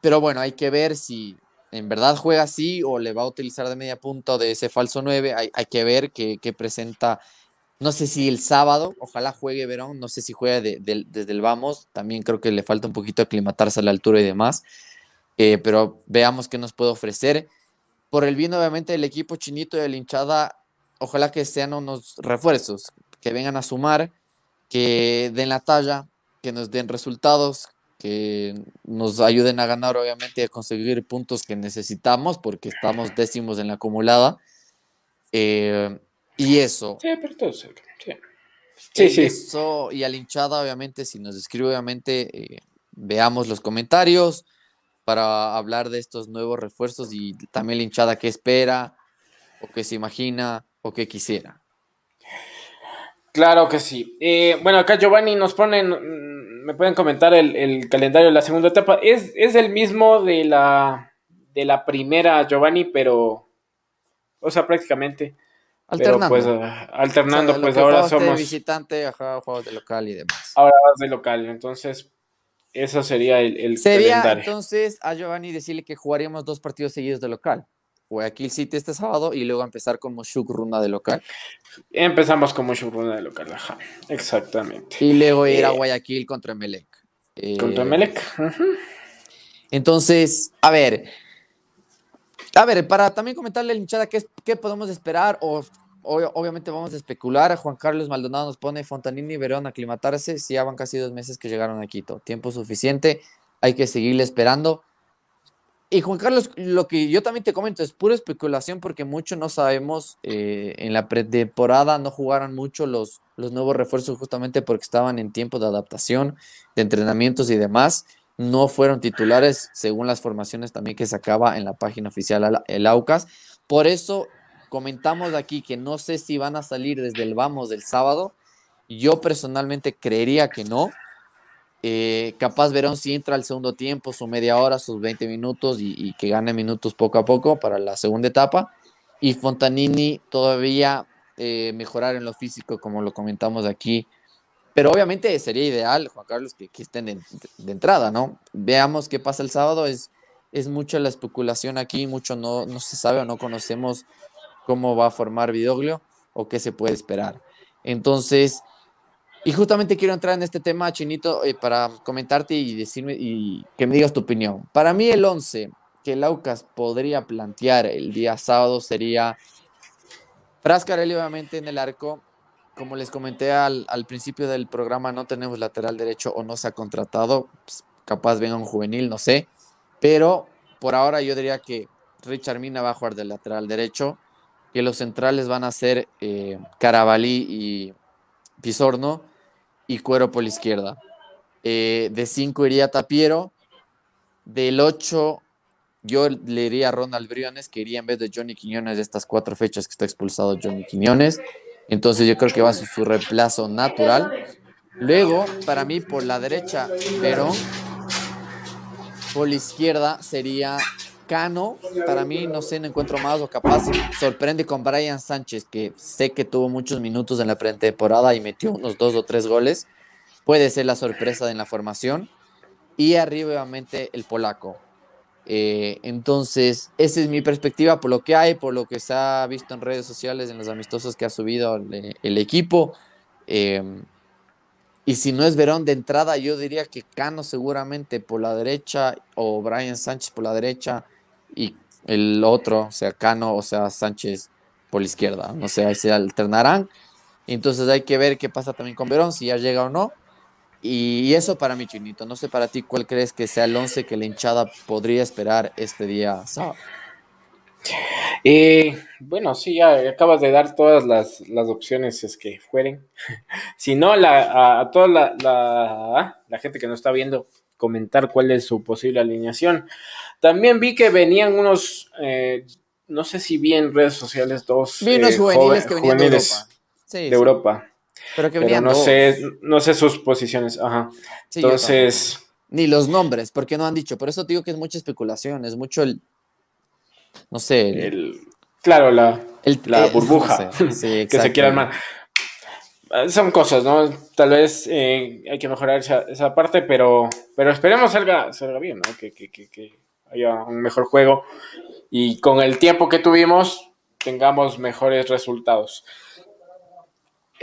Speaker 2: pero bueno, hay que ver si en verdad juega así o le va a utilizar de media punta de ese falso 9. Hay, que ver que, presenta. No sé si el sábado, ojalá juegue Verón, no sé si juega desde el vamos. También creo que le falta un poquito aclimatarse a la altura y demás. Eh, pero veamos qué nos puede ofrecer. Por el bien, obviamente, del equipo chinito y de la hinchada, ojalá que sean unos refuerzos, que vengan a sumar, que den la talla, que nos den resultados, que nos ayuden a ganar, obviamente, y a conseguir puntos que necesitamos, porque estamos décimos en la acumulada. Eh, y eso. Sí, pero todo Sí. Sí, sí. Eso, y a la hinchada, obviamente, si nos escribe, obviamente, eh, veamos los comentarios, para hablar de estos nuevos refuerzos y también la hinchada que espera o que se imagina o que quisiera. Claro que sí.
Speaker 3: Eh, bueno, acá Giovanni nos pone, me pueden comentar el, calendario de la segunda etapa. Es, es, el mismo de la, de la primera, Giovanni, pero, o sea, prácticamente. Alternando. pues, alternando, ah, pues ahora somos.
Speaker 2: visitantes ajá, juegos de local y demás. Ahora vas de local, entonces, eso sería el, Sería entonces a Giovanni decirle que jugaríamos dos partidos seguidos de local. Guayaquil City este sábado y luego empezar con Moshuk Runa de local. Empezamos con Moshuk Runa de local, ajá. Exactamente. Y luego ir a eh, Guayaquil contra Melec. contra eh, Melec. Entonces, a ver. A ver, para también comentarle a la hinchada qué, qué podemos esperar o obviamente vamos a especular. Juan Carlos Maldonado nos pone Fontanini y Verón a aclimatarse. Si ya van casi dos meses que llegaron a Quito. Tiempo suficiente. Hay que seguirle esperando. Y Juan Carlos, lo que yo también te comento es pura especulación porque mucho no sabemos. Eh, en la pretemporada no jugaron mucho los, los nuevos refuerzos justamente porque estaban en tiempo de adaptación, de entrenamientos y demás. No fueron titulares según las formaciones también que sacaba en la página oficial el AUCAS. Por eso comentamos aquí que no sé si van a salir desde el Vamos del sábado. Yo personalmente creería que no. Eh, capaz Verón si entra al segundo tiempo, su media hora, sus 20 minutos y, que gane minutos poco a poco para la segunda etapa. Y Fontanini todavía eh, mejorar en lo físico, como lo comentamos aquí. Pero obviamente sería ideal, Juan Carlos, que, estén de, entrada, ¿no? Veamos qué pasa el sábado. Es, es mucha la especulación aquí, mucho no, no se sabe o no conocemos cómo va a formar Vidoglio o qué se puede esperar. Entonces, y justamente quiero entrar en este tema, Chinito, eh, para comentarte y decirme y que me digas tu opinión. Para mí el 11 que Laucas podría plantear el día sábado sería Frascarelli obviamente en el arco. Como les comenté al, principio del programa, no tenemos lateral derecho o no se ha contratado. Pues, capaz venga un juvenil, no sé. Pero por ahora yo diría que Richard Mina va a jugar del lateral derecho que los centrales van a ser eh, Carabalí y Pisorno y Cuero por la izquierda. Eh, de 5 iría Tapiero. Del 8 yo le iría a Ronald Briones, que iría en vez de Johnny Quiñones de estas cuatro fechas que está expulsado Johnny Quiñones. Entonces yo creo que va a ser su reemplazo natural. Luego, para mí, por la derecha, pero Por la izquierda sería Cano, para mí, no sé, no encuentro más o capaz. Sorprende con Brian Sánchez, que sé que tuvo muchos minutos en la pretemporada y metió unos dos o tres goles. Puede ser la sorpresa en la formación. Y arriba, obviamente, el polaco. Eh, entonces, esa es mi perspectiva por lo que hay, por lo que se ha visto en redes sociales, en los amistosos que ha subido el, equipo. Eh, y si no es Verón de entrada, yo diría que Cano seguramente por la derecha o Brian Sánchez por la derecha y el otro, o sea, Cano, o sea, Sánchez por la izquierda. No sé, ahí se alternarán. Entonces hay que ver qué pasa también con Verón, si ya llega o no. Y eso para mi chinito. No sé para ti cuál crees que sea el 11 que la hinchada podría esperar este día sábado. Eh, bueno, sí, ya acabas de dar todas las, las opciones es que fueren.
Speaker 3: si no, a, toda la, la, ah, la, gente que nos está viendo, comentar cuál es su posible alineación. También vi que venían unos, eh, no sé si vi en redes sociales dos vi unos eh, juveniles, que venían de Europa. Pero que venían no sé, no sé sus posiciones. Ajá. Entonces.
Speaker 2: Ni los nombres, porque no han dicho. Por eso digo que es mucha especulación, es mucho el. No sé. El, claro, la, la burbuja que se quieran armar. Ah,
Speaker 3: son cosas, ¿no? Tal vez eh, hay que mejorar esa, parte, pero, pero esperemos salga, salga bien, ¿no? Que, haya un mejor juego y con el tiempo que tuvimos tengamos mejores resultados.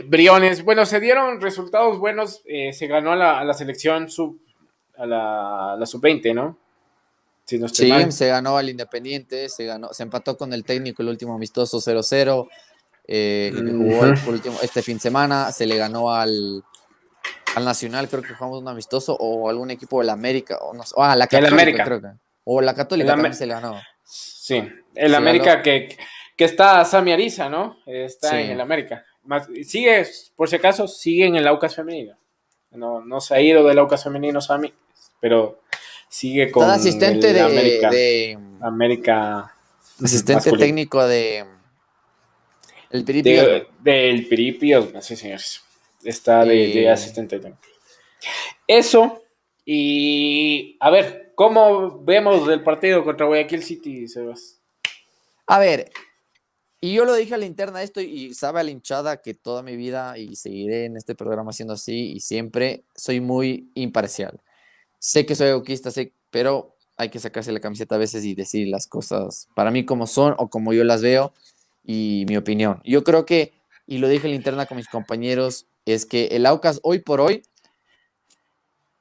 Speaker 3: Briones, bueno, se dieron resultados buenos, eh, se ganó a la, selección sub, a la,
Speaker 2: sub-20, ¿no? Si no sí, se ganó al Independiente, se ganó, se empató con el técnico el último amistoso 0-0, eh, último, este fin de semana, se le ganó al, al Nacional, creo que jugamos un amistoso, o algún equipo del América, o no, ah, la Católica, América. creo que, o la Católica también se le ganó. Sí, el América
Speaker 3: que, está Sami Ariza, ¿no? Está en el América. Más, sigue, por si acaso, sigue en el Aucas femenino. No, no se ha ido del Aucas femenino Sami, pero sigue con asistente de América, de, América asistente
Speaker 2: técnico de
Speaker 3: el del Piripio, sí, señores. Está de, asistente de eh.
Speaker 2: Eso. Y
Speaker 3: a ver, ¿cómo vemos del partido contra Guayaquil City, Sebas?
Speaker 2: A ver, y yo lo dije a la interna esto y sabe a la hinchada que toda mi vida y seguiré en este programa siendo así y siempre soy muy imparcial. Sé que soy egoquista, sé, pero hay que sacarse la camiseta a veces y decir las cosas para mí como son o como yo las veo y mi opinión. Yo creo que, y lo dije en la interna con mis compañeros, es que el Aucas hoy por hoy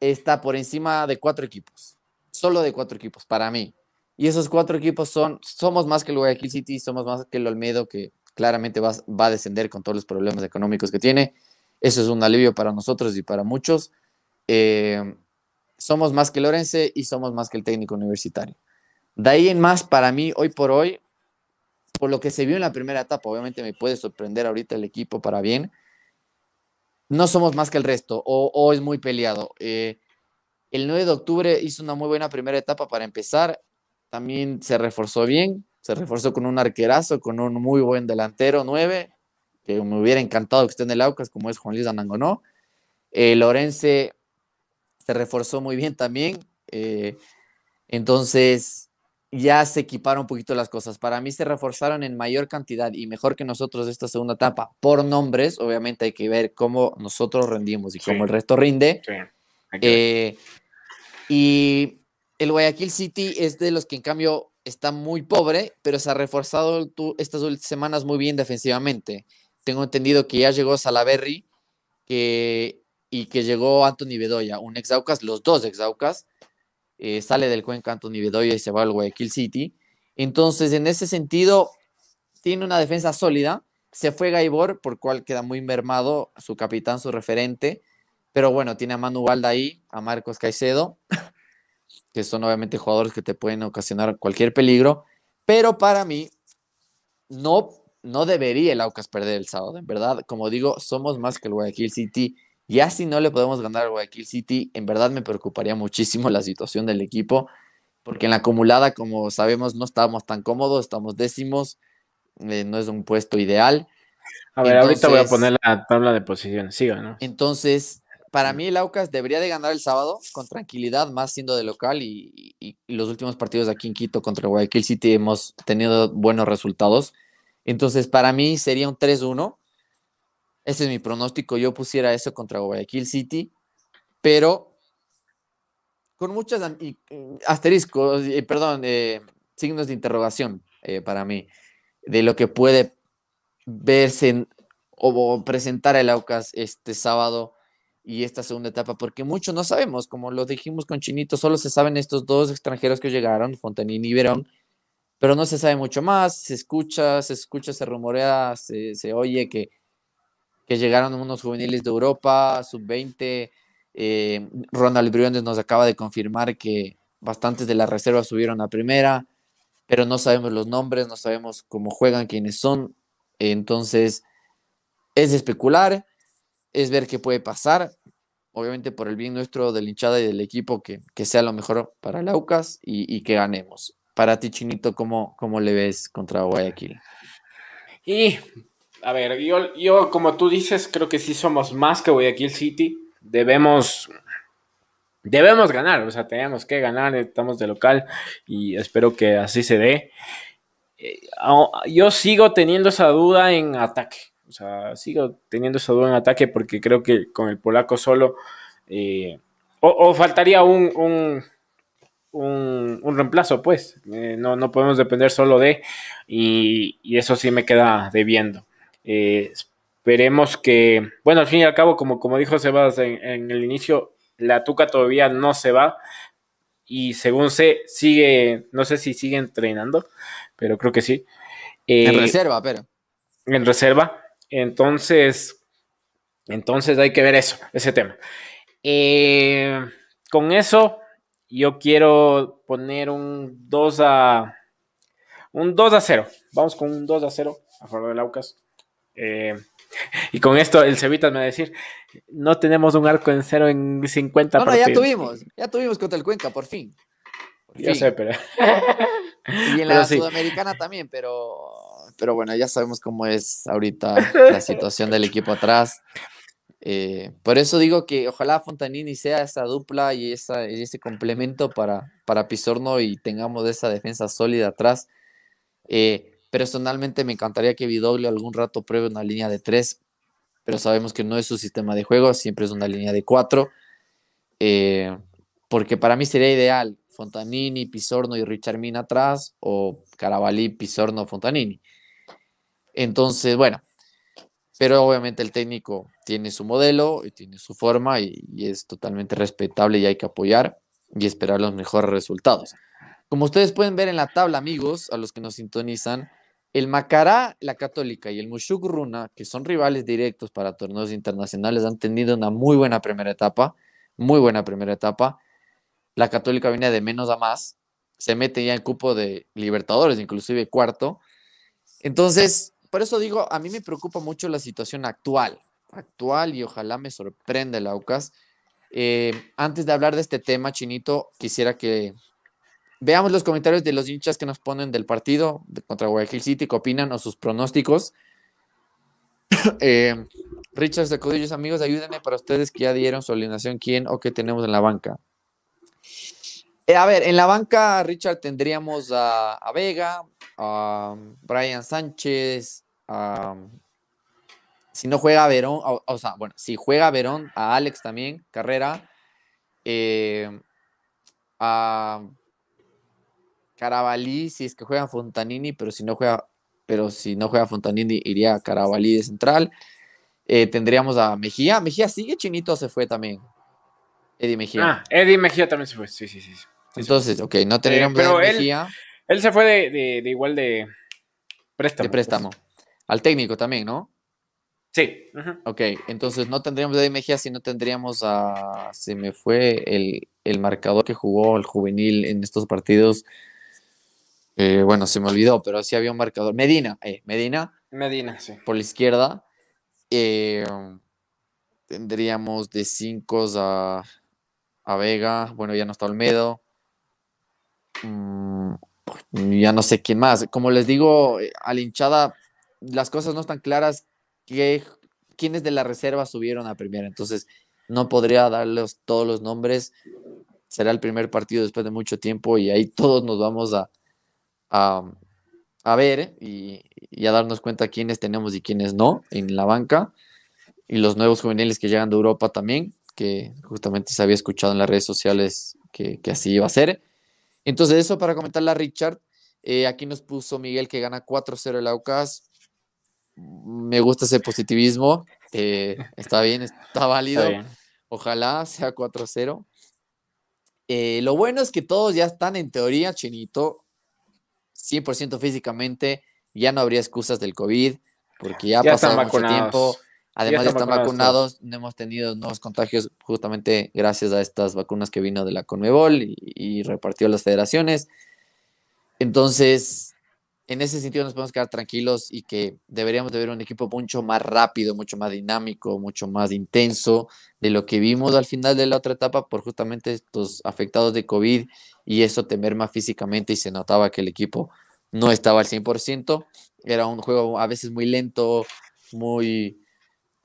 Speaker 2: está por encima de cuatro equipos, solo de cuatro equipos para mí. Y esos cuatro equipos son, somos más que el Guayaquil City, somos más que el Olmedo, que claramente va, a descender con todos los problemas económicos que tiene. Eso es un alivio para nosotros y para muchos. Eh, somos más que el Orense y somos más que el técnico universitario. De ahí en más, para mí, hoy por hoy, lo que se vio en la primera etapa, obviamente me puede sorprender ahorita el equipo para bien, no somos más que el resto o, es muy peleado. Eh, el 9 de octubre hizo una muy buena primera etapa para empezar, también se reforzó bien, se reforzó con un arquerazo, con un muy buen delantero 9, que me hubiera encantado que esté en el Aucas, como es Juan Luis No. el eh, se reforzó muy bien también. Eh, entonces, ya se equiparon un poquito las cosas. Para mí se reforzaron en mayor cantidad y mejor que nosotros esta segunda etapa por nombres. Obviamente hay que ver cómo nosotros rendimos y cómo el resto rinde. Eh, y el Guayaquil City es de los que en cambio está muy pobre, pero se ha reforzado estas últimas semanas muy bien defensivamente. Tengo entendido que ya llegó Salaberry que, y que llegó Anthony Bedoya, un ex-Aucas, los dos ex-Aucas. Eh, sale del Cuenca Anthony Bedoya y se va al Guayaquil City. Entonces, en ese sentido, tiene una defensa sólida. Se fue Gaibor, por cual queda muy mermado su capitán, su referente. Pero bueno, tiene a Manu Valda ahí, a Marcos Caicedo, que son obviamente jugadores que te pueden ocasionar cualquier peligro. Pero para mí, no, no debería el Aucas perder el sábado. En verdad, como digo, somos más que el Guayaquil City ya si no le podemos ganar a Guayaquil City, en verdad me preocuparía muchísimo la situación del equipo, porque en la acumulada, como sabemos, no estábamos tan cómodos, estamos décimos, eh, no es un puesto ideal.
Speaker 3: A ver, ahorita voy a poner
Speaker 2: la tabla de posiciones, siga, ¿no? Entonces, para mí el Aucas debería de ganar el sábado con tranquilidad, más siendo de local y, los últimos partidos aquí en Quito contra Guayaquil City hemos tenido buenos resultados. Entonces, para mí sería un 3-1 ese es mi pronóstico. Yo pusiera eso contra Guayaquil City, pero con muchas mm, asteriscos, y perdón, eh, signos de interrogación eh, para mí, de lo que puede verse o, presentar el Aucas este sábado y esta segunda etapa, porque mucho no sabemos, como lo dijimos con Chinito, solo se saben estos dos extranjeros que llegaron, Fontanín y Verón, pero no se sabe mucho más, se escucha, se escucha, se rumorea, se oye que que llegaron unos juveniles de Europa, sub-20. Eh, Ronald Briones nos acaba de confirmar que bastantes de las reservas subieron a primera, pero no sabemos los nombres, no sabemos cómo juegan, quiénes son. Entonces, es especular, es ver qué puede pasar. Obviamente, por el bien nuestro, de la hinchada y del equipo, que, sea lo mejor para Laucas y, y que ganemos. Para ti, Chinito, ¿cómo, cómo le ves contra Guayaquil?
Speaker 3: Y a ver, yo, yo como tú dices, creo que sí somos más que Guayaquil City. Debemos, debemos ganar, o sea, tenemos que ganar, estamos de local y espero que así se dé. Eh, yo sigo teniendo esa duda en ataque, o sea, sigo teniendo esa duda en ataque porque creo que con el polaco solo, eh, o, faltaría un, un reemplazo, pues. Eh, no, no podemos depender solo de. y, eso sí me queda debiendo. Eh, esperemos que, bueno, al fin y al cabo, como, como dijo Sebas en, en el inicio, la Tuca todavía no se va y según sé, sigue, no sé si sigue entrenando, pero creo que sí. en eh, reserva, pero. En reserva. Entonces, entonces hay que ver eso, ese tema. Eh, con eso, yo quiero poner un 2 a. Un 2 a 0. Vamos con un 2 a 0 a favor de Laucas. Eh, y con esto el Cevitas me va a decir, no tenemos un arco en cero en 50 No, no, ya tuvimos,
Speaker 2: ya tuvimos contra el Cuenca, por fin. sé, pero... y en la Sudamericana también, pero... Pero bueno, ya sabemos cómo es ahorita la situación del equipo atrás. Eh, por eso digo que ojalá Fontanini sea esa dupla y, ese complemento para, para Pisorno y tengamos esa defensa sólida atrás. Eh, Personalmente me encantaría que Vidoglio algún rato pruebe una línea de tres pero sabemos que no es su sistema de juego, siempre es una línea de cuatro eh, porque para mí sería ideal Fontanini, Pisorno y Richard Mina atrás, o Carabalí, Pisorno, Fontanini. Entonces, bueno, pero obviamente el técnico tiene su modelo y tiene su forma y es totalmente respetable y hay que apoyar y esperar los mejores resultados. Como ustedes pueden ver en la tabla, amigos, a los que nos sintonizan, el Macará, la Católica y el Mushuk Runa, que son rivales directos para torneos internacionales, han tenido una muy buena primera etapa, muy buena primera etapa. La Católica viene de menos a más, se mete ya en cupo de Libertadores, inclusive cuarto. Entonces, por eso digo, a mí me preocupa mucho la situación actual, actual y ojalá me sorprenda el AUCAS. Eh, antes de hablar de este tema, Chinito, quisiera que Veamos los comentarios de los hinchas que nos ponen del partido contra Guayaquil City, ¿Qué opinan o sus pronósticos. Eh, Richard Sacudillos, amigos, ayúdenme para ustedes que ya dieron su alineación, quién o qué tenemos en la banca. Eh, a ver, en la banca, Richard, tendríamos a, Vega, a Brian Sánchez, si no juega Verón, o, sea, bueno, si juega Verón, a Alex también, Carrera, eh, a Carabalí, si es que juega Fontanini, pero si no juega, pero si no juega Fontanini, iría a Carabalí de central. Eh, tendríamos a Mejía. Mejía sigue chinito, se fue también. Eddie Mejía. Ah,
Speaker 3: Eddie Mejía también se fue, sí, sí, sí.
Speaker 2: Entonces, ok, no eh, tendríamos a Mejía.
Speaker 3: Él se fue de, igual de
Speaker 2: préstamo. De préstamo. Pues. Al técnico también, ¿no? Sí. Ok, entonces no tendríamos a Eddie Mejía si no tendríamos a. Se me fue el, el marcador que jugó el juvenil en estos partidos eh, bueno, se me olvidó, pero sí había un marcador. Medina, eh, Medina. Medina, sí. Por la izquierda. Eh, tendríamos de 5 a, a, Vega. Bueno, ya no está Olmedo. Mm, ya no sé quién más. Como les digo, eh, a la hinchada, las cosas no están claras. ¿Quiénes de la reserva subieron a primera? Entonces, no podría darles todos los nombres. Será el primer partido después de mucho tiempo y ahí todos nos vamos a a, ver ¿eh? y, a darnos cuenta quiénes tenemos y quiénes no en la banca. Y los nuevos juveniles que llegan de Europa también, que justamente se había escuchado en las redes sociales que, así iba a ser. Entonces, eso para comentarle a Richard. Eh, aquí nos puso Miguel que gana 4-0 el Aucas. Me gusta ese positivismo. Eh, está bien, está válido. Ojalá sea 4-0. lo bueno es que todos ya están en teoría, Chinito, 100% físicamente, ya no habría excusas del COVID, porque ya, ha pasado mucho tiempo. Además, de estar vacunados, no hemos tenido nuevos contagios justamente gracias a estas vacunas que vino de la Conmebol y, y repartió las federaciones. Entonces, en ese sentido nos podemos quedar tranquilos y que deberíamos de ver un equipo mucho más rápido, mucho más dinámico, mucho más intenso de lo que vimos al final de la otra etapa por justamente estos afectados de COVID y eso temer más físicamente y se notaba que el equipo no estaba al 100%. Era un juego a veces muy lento, muy...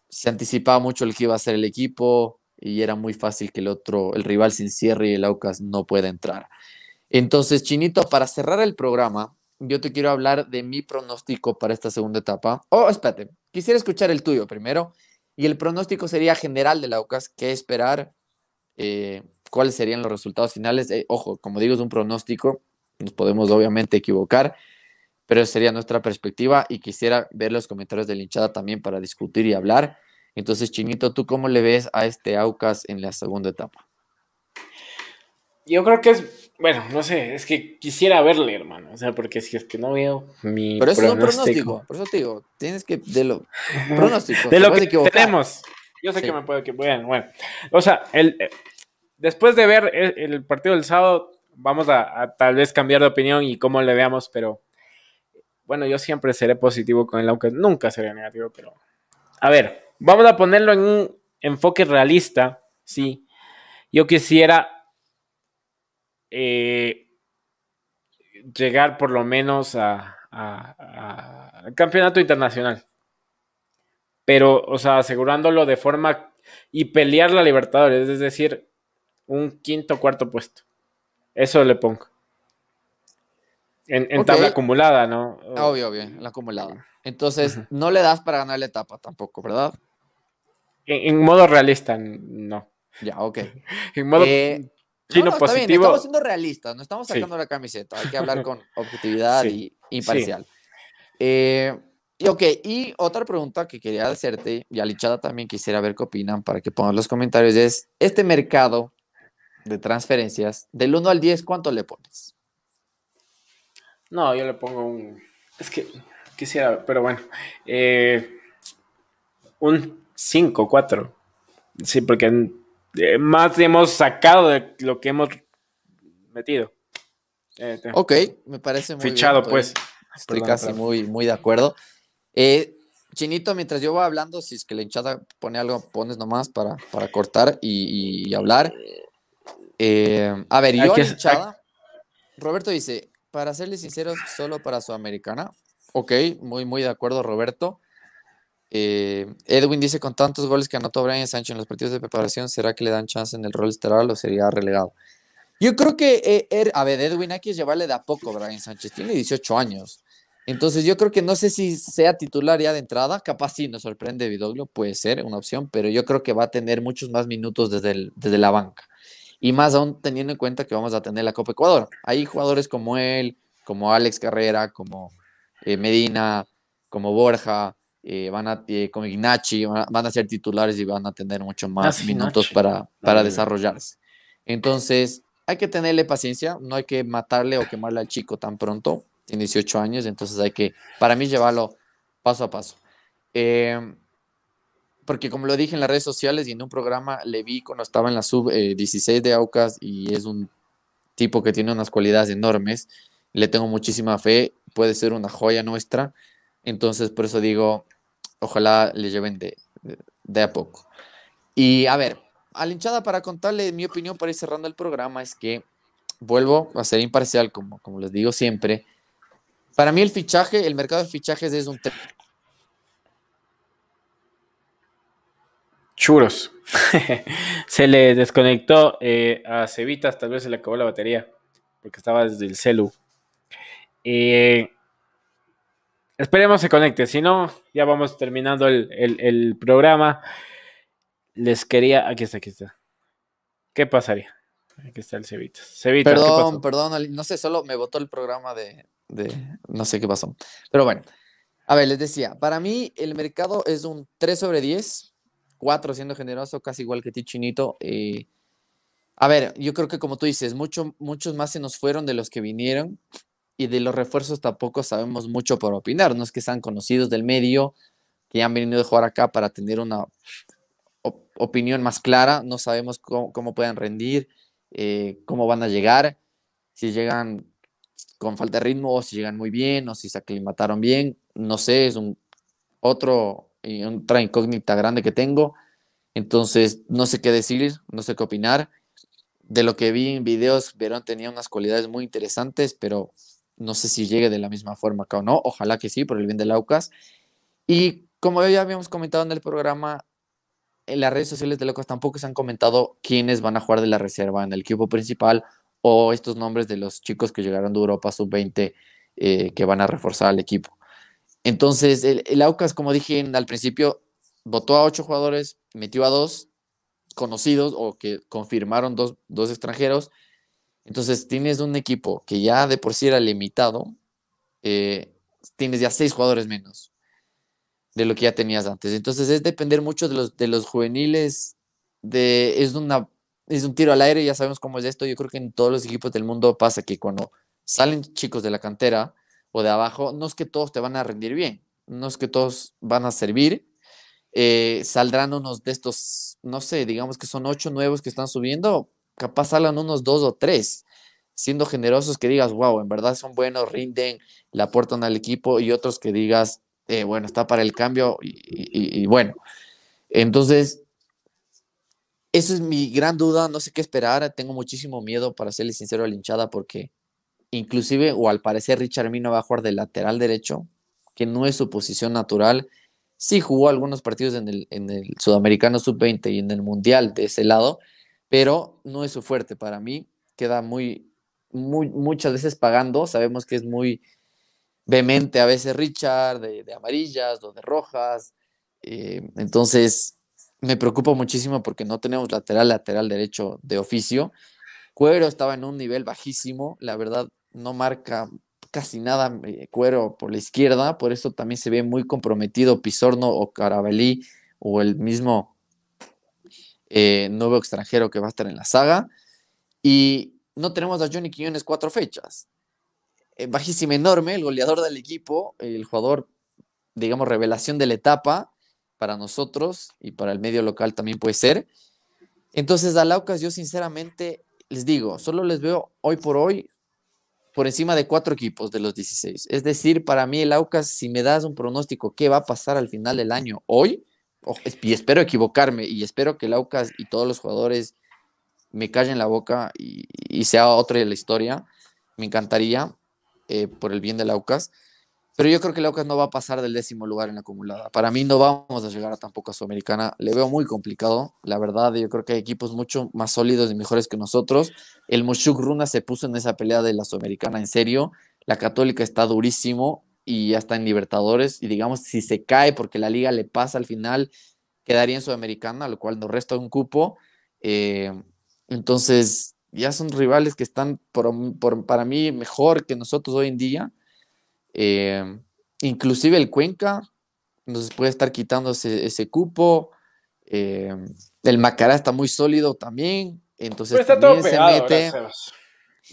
Speaker 2: Se anticipaba mucho el que iba a ser el equipo y era muy fácil que el otro, el rival se encierre y el Aucas no pueda entrar. Entonces, Chinito, para cerrar el programa, yo te quiero hablar de mi pronóstico para esta segunda etapa. Oh, espérate, quisiera escuchar el tuyo primero. Y el pronóstico sería general de la UCAS, qué esperar, eh, cuáles serían los resultados finales. Eh, ojo, como digo, es un pronóstico, nos podemos obviamente equivocar, pero sería nuestra perspectiva y quisiera ver los comentarios de la hinchada también para discutir y hablar. Entonces, Chinito, ¿tú cómo le ves a este AUCAS en la segunda etapa?
Speaker 3: Yo creo que es bueno, no sé, es que quisiera verle, hermano. O sea, porque si es que no veo mi. Pero es un pronóstico. Por
Speaker 2: eso te digo, tienes que. De lo. Pronóstico. de lo que tenemos. Yo sé que me
Speaker 3: puedo que Bueno, bueno. O sea, el, eh, después de ver eh, el, partido del sábado, vamos a, tal vez cambiar de opinión y cómo le veamos, pero. Bueno, yo siempre seré positivo con él, aunque nunca seré negativo, pero. A ver, vamos a ponerlo en un enfoque realista, sí. Yo quisiera eh, llegar por lo menos a, a, campeonato internacional. Pero, o sea, asegurándolo de forma y pelear la Libertadores, es decir, un quinto cuarto puesto. Eso le pongo. En, tabla acumulada, ¿no?
Speaker 2: Obvio, bien, la acumulada. Entonces, no le das para ganar la etapa tampoco, ¿verdad? En, modo realista, no. Ya, ok. en modo eh, Sí no, positivo. Está bien, estamos siendo realistas, no estamos sacando la camiseta. Hay que hablar con objetividad y imparcial. Eh, y ok, y otra pregunta que quería hacerte, y a Lichada también quisiera ver qué opinan para que pongan los comentarios, es este mercado de transferencias, del 1 al 10, ¿cuánto le pones?
Speaker 3: No, yo le pongo un... Es que quisiera, pero bueno. Eh, un 5, 4. Sí, porque eh, más hemos sacado de lo que hemos metido. Eh, ok, me parece muy Fichado, pues. Estoy casi Muy,
Speaker 2: muy de acuerdo. Eh, Chinito, mientras yo voy hablando, si es que la hinchada pone algo, pones nomás para, cortar y, hablar. a ver, yo, la hinchada. Roberto dice: para serles sinceros, solo para su americana. Ok, muy, muy de acuerdo, Roberto. Eh, Edwin dice, con tantos goles que anotó Brian Sánchez en los partidos de preparación, ¿será que le dan chance en el rol estelar o sería relegado? Yo creo que, eh, er, a ver, Edwin, hay que llevarle de a poco Brian Sánchez, tiene 18 años. Entonces yo creo que no sé si sea titular ya de entrada, capaz sí nos sorprende Vidoglio, puede ser una opción, pero yo creo que va a tener muchos más minutos desde, desde la banca. Y más aún teniendo en cuenta que vamos a tener la Copa Ecuador. Hay jugadores como él, como Alex Carrera, como eh, Medina, como Borja, eh, van a, eh, con Ignachi, van a, ser titulares y van a tener mucho ah, más minutos para, para desarrollarse. Entonces, hay que tenerle paciencia, no hay que matarle o quemarle al chico tan pronto, tiene 18 años, entonces hay que, para mí, llevarlo paso a paso. Em, porque como lo dije en las redes sociales y en un programa, le vi cuando estaba en la sub-16 eh, de Aucas y es un tipo que tiene unas cualidades enormes, le tengo muchísima fe, puede ser una joya nuestra, entonces por eso digo, Ojalá le lleven de, a poco. Y a ver, a la hinchada para contarle mi opinión para ir cerrando el programa es que vuelvo a ser imparcial, como, como les digo siempre. Para mí el fichaje, el mercado de fichajes es un...
Speaker 3: Churos. se le desconectó eh, a Cevitas, tal vez se le acabó la batería, porque estaba desde el celu. Eh, Esperemos se conecte, si no, ya vamos terminando el, el, programa. Les quería, aquí está, aquí está. ¿Qué pasaría? Aquí está el Cevitas. perdón,
Speaker 2: perdón, no sé, solo me votó el programa de, de, no sé qué pasó. Pero bueno, a ver, les decía, para mí el mercado es un 3 sobre 10, 4 siendo generoso, casi igual que ti, Chinito. Eh, a ver, yo creo que como tú dices, mucho, muchos más se nos fueron de los que vinieron y de los refuerzos tampoco sabemos mucho por opinar. No es que sean conocidos del medio, que han venido a jugar acá para tener una opinión más clara. No sabemos cómo, cómo pueden rendir, eh, cómo van a llegar, si llegan con falta de ritmo o si llegan muy bien o si se aclimataron bien. No sé, es un otro, otra incógnita grande que tengo. Entonces, no sé qué decir, no sé qué opinar. De lo que vi en videos, Verón tenía unas cualidades muy interesantes, pero no sé si llegue de la misma forma acá o no. Ojalá que sí, por el bien del Aucas. Y como ya habíamos comentado en el programa, en las redes sociales de Laucas tampoco se han comentado quiénes van a jugar de la reserva en el equipo principal o estos nombres de los chicos que llegaron de Europa sub-20 eh, que van a reforzar al equipo. Entonces, el, Aucas, como dije al principio, votó a ocho jugadores, metió a dos conocidos o que confirmaron dos, dos extranjeros entonces tienes un equipo que ya de por sí era limitado, eh, tienes ya seis jugadores menos de lo que ya tenías antes. Entonces es depender mucho de los, de los juveniles, de, es, una, es un tiro al aire, ya sabemos cómo es esto. Yo creo que en todos los equipos del mundo pasa que cuando salen chicos de la cantera o de abajo, no es que todos te van a rendir bien, no es que todos van a servir. Eh, saldrán unos de estos, no sé, digamos que son ocho nuevos que están subiendo, capaz salen unos dos o tres, siendo generosos que digas, wow, en verdad son buenos, rinden, le aportan al equipo, y otros que digas, eh, bueno, está para el cambio y, bueno. Entonces, ...esa es mi gran duda, no sé qué esperar, tengo muchísimo miedo, para serle sincero, a la hinchada, porque inclusive, o al parecer, Richard Mino va a jugar de lateral derecho, que no es su posición natural. Sí jugó algunos partidos en el, en el Sudamericano Sub-20 y en el Mundial de ese lado, pero no es su fuerte para mí. Queda muy, muy muchas veces pagando. Sabemos que es muy vehemente a veces Richard, de, amarillas o de rojas. Eh, entonces, me preocupa muchísimo porque no tenemos lateral, lateral derecho de oficio. Cuero estaba en un nivel bajísimo, la verdad no marca casi nada eh, Cuero por la izquierda, por eso también se ve muy comprometido Pizorno o Carabalí o el mismo eh, nuevo extranjero que va a estar en la saga. Y no tenemos a Johnny Quiñones cuatro fechas. Eh, bajísima enorme, el goleador del equipo, el jugador, digamos, revelación de la etapa para nosotros y para el medio local también puede ser. Entonces, a Laucas, yo sinceramente les digo, solo les veo hoy por hoy por encima de cuatro equipos de los 16. Es decir, para mí el Aucas, si me das un pronóstico, ¿qué va a pasar al final del año hoy? y espero equivocarme y espero que Laucas y todos los jugadores me callen la boca y, sea otra de la historia. Me encantaría eh, por el bien de Laucas. Pero yo creo que Laucas no va a pasar del décimo lugar en la acumulada. Para mí no vamos a llegar a tampoco a Sudamericana. Le veo muy complicado. La verdad, yo creo que hay equipos mucho más sólidos y mejores que nosotros. El Mushuk Runa se puso en esa pelea de la Sudamericana en serio. La Católica está durísimo y está en Libertadores. Y digamos, si se cae porque la liga le pasa al final, quedaría en Sudamericana, lo cual nos resta un cupo. Eh, entonces, ya son rivales que están para mí mejor que nosotros hoy en día. Eh, inclusive el Cuenca nos puede estar quitando ese, cupo. Eh, el Macará está muy sólido también. Entonces, se mete.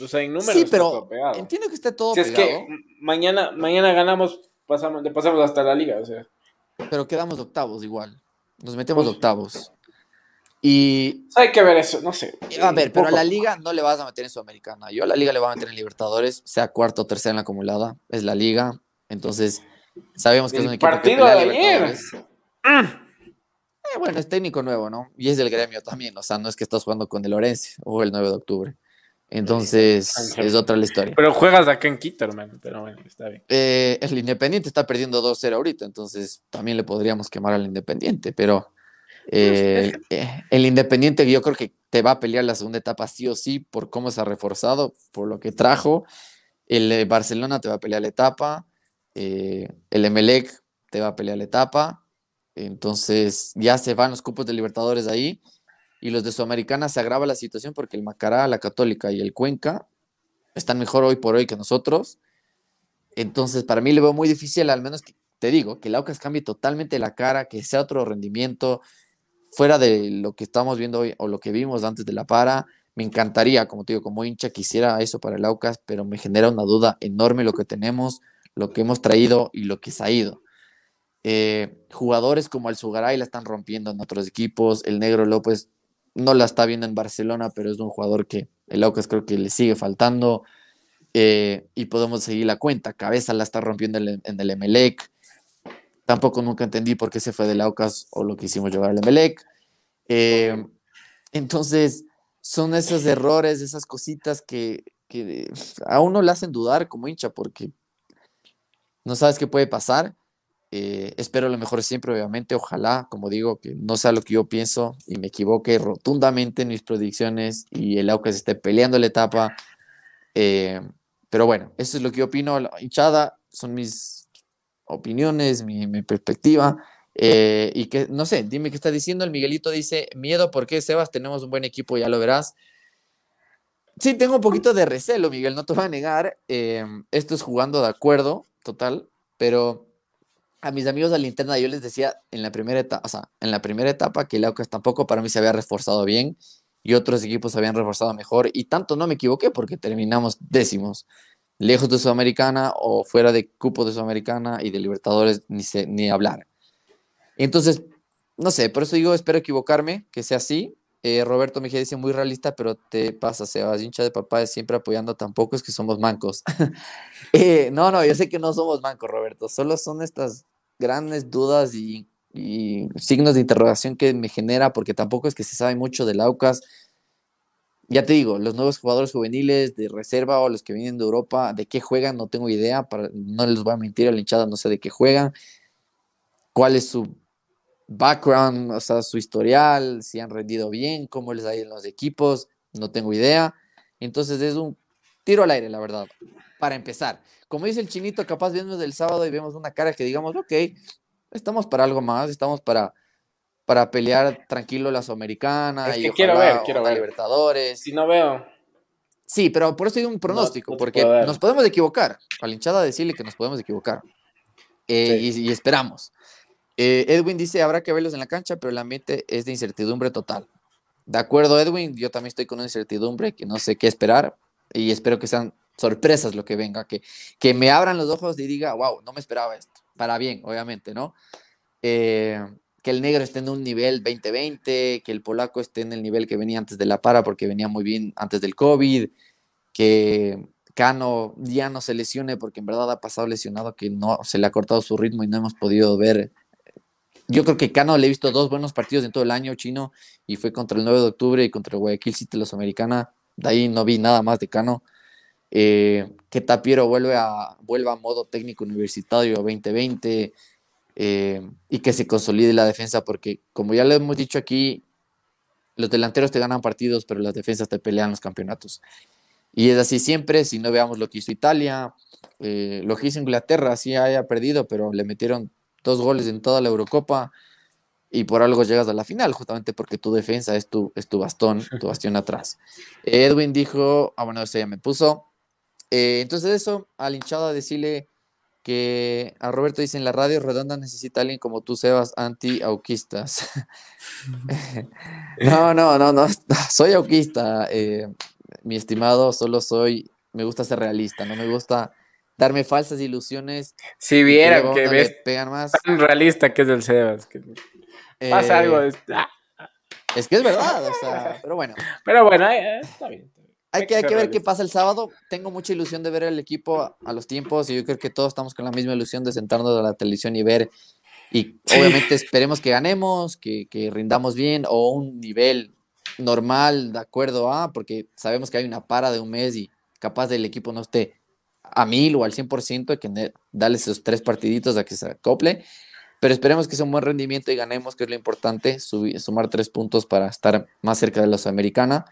Speaker 3: O sea, en números. Sí, pero entiendo que esté todo si Es que mañana, mañana ganamos, pasamos, le
Speaker 2: pasamos hasta la liga, sea. Pero quedamos octavos igual. Nos metemos pues de octavos. Y. Hay que ver eso, no sé. A ver, pero a la liga no le vas a meter en Sudamericana. Yo a la liga le voy a meter en Libertadores, sea cuarto o tercera en la acumulada. Es la liga. Entonces, sabemos que es un equipo partido que pelea de Libertadores. Ayer. Mm. Eh, bueno, es técnico nuevo, ¿no? Y es del gremio también. O sea, no es que estás jugando con el Orense o el 9 de octubre. Este, entonces es otra la historia. Pero juegas acá en Quito, Pero bueno, está bien. Eh, el Independiente está perdiendo 2-0 ahorita, entonces también le podríamos quemar al Independiente, pero pues, eh, eh, el Independiente yo creo que te va a pelear la segunda etapa sí o sí por cómo se ha reforzado, por lo que trajo. El Barcelona te va a pelear la etapa, el Emelec te va a pelear la etapa, entonces ya se van los cupos de Libertadores ahí y los de Sudamericana se agrava la situación porque el Macará, la Católica y el Cuenca están mejor hoy por hoy que nosotros. Entonces, para mí le veo muy difícil, al menos que te digo, que el Aucas cambie totalmente la cara, que sea otro rendimiento fuera de lo que estamos viendo hoy o lo que vimos antes de la para. Me encantaría, como te digo, como hincha quisiera eso para el Aucas, pero me genera una duda enorme lo que tenemos, lo que hemos traído y lo que se ha ido. Eh, jugadores como el Sugaray la están rompiendo en otros equipos, el Negro López no la está viendo en Barcelona, pero es un jugador que el Aucas creo que le sigue faltando. Eh, y podemos seguir la cuenta. Cabeza la está rompiendo en el, Emelec. Tampoco nunca entendí por qué se fue del Aucas o lo que hicimos llevar al Emelec. Eh, entonces, son esos errores, esas cositas que, que a uno le hacen dudar como hincha porque no sabes qué puede pasar eh, espero lo mejor siempre, obviamente. Ojalá, como digo, que no sea lo que yo pienso y me equivoque rotundamente en mis predicciones y el se esté peleando la etapa. Eh, pero bueno, eso es lo que yo opino. La hinchada son mis opiniones, mi, perspectiva. Eh, y que, no sé, dime qué está diciendo. El Miguelito dice: Miedo, porque Sebas? Tenemos un buen equipo, ya lo verás. Sí, tengo un poquito de recelo, Miguel, no te voy a negar. esto es jugando de acuerdo, total, pero a mis amigos de linterna yo les decía en la primera etapa, o sea, en la primera etapa que el Aucas tampoco para mí se había reforzado bien y otros equipos se habían reforzado mejor y tanto no me equivoqué porque terminamos décimos, lejos de Sudamericana o fuera de cupo de Sudamericana y de Libertadores ni, se, ni hablar. Entonces, no sé, por eso digo, espero equivocarme, que sea así. Eh, Roberto Mejía dice muy realista, pero te pasa, Sebas, hincha de papá, siempre apoyando, tampoco es que somos mancos. Eh, no, no, yo sé que no somos mancos, Roberto, solo son estas grandes dudas y, signos de interrogación que me genera, porque tampoco es que se sabe mucho de Aucas. Ya te digo, los nuevos jugadores juveniles de reserva o los que vienen de Europa, de qué juegan, no tengo idea, para, no les voy a mentir a la hinchada, no sé de qué juegan, cuál es su background, o sea, su historial, si han rendido bien, cómo les ha en los equipos, no tengo idea. Entonces es un tiro al aire, la verdad, para empezar como dice el chinito, capaz vemos el sábado y vemos una cara que digamos, ok, estamos para algo más, estamos para, para pelear tranquilo la Sudamericana. Es y quiero ver, quiero ver. Libertadores. Si no veo. Sí, pero por eso hay un pronóstico, porque nos podemos equivocar. A la hinchada decirle que nos podemos equivocar. Eh, y, esperamos. Eh, Edwin dice, habrá que verlos en la cancha, pero el ambiente es de incertidumbre total. De acuerdo, Edwin, yo también estoy con una incertidumbre que no sé qué esperar y espero que sean sorpresas lo que venga, que, que me abran los ojos y diga, wow, no me esperaba esto, para bien, obviamente, ¿no? Eh, que el negro esté en un nivel 2020, que el polaco esté en el nivel que venía antes de la para porque venía muy bien antes del COVID, que Cano ya no se lesione porque en verdad ha pasado lesionado, que no se le ha cortado su ritmo y no hemos podido ver. Yo creo que Cano le he visto dos buenos partidos en todo el año chino y fue contra el 9 de octubre y contra el Guayaquil City Los Americana. De ahí no vi nada más de Cano. Eh, que Tapiero vuelva a modo técnico universitario 2020 eh, y que se consolide la defensa, porque como ya lo hemos dicho aquí, los delanteros te ganan partidos, pero las defensas te pelean los campeonatos. Y es así siempre, si no veamos lo que hizo Italia, eh, lo que hizo Inglaterra, si haya perdido, pero le metieron dos goles en toda la Eurocopa y por algo llegas a la final, justamente porque tu defensa es tu, es tu bastón, tu bastión atrás. Edwin dijo, ah bueno, eso ya me puso, eh, entonces eso, al hinchado a decirle que a Roberto dice en la radio redonda necesita alguien como tú, Sebas, anti-auquistas. no, no, no, no, soy auquista, eh, mi estimado, solo soy, me gusta ser realista, no me gusta darme falsas ilusiones. Si viera que, más.
Speaker 3: tan realista que es el Sebas. pasa algo. Eh, este,
Speaker 2: ah. Es que es verdad, pero bueno. Pero bueno, está bien. Hay que, hay que ver qué pasa el sábado. Tengo mucha ilusión de ver el equipo a, los tiempos y yo creo que todos estamos con la misma ilusión de sentarnos a la televisión y ver. Y obviamente esperemos que ganemos, que, rindamos bien o un nivel normal, de acuerdo a, porque sabemos que hay una para de un mes y capaz del equipo no esté a mil o al 100%, hay que darle esos tres partiditos a que se acople. Pero esperemos que sea un buen rendimiento y ganemos, que es lo importante, sumar tres puntos para estar más cerca de la Sudamericana.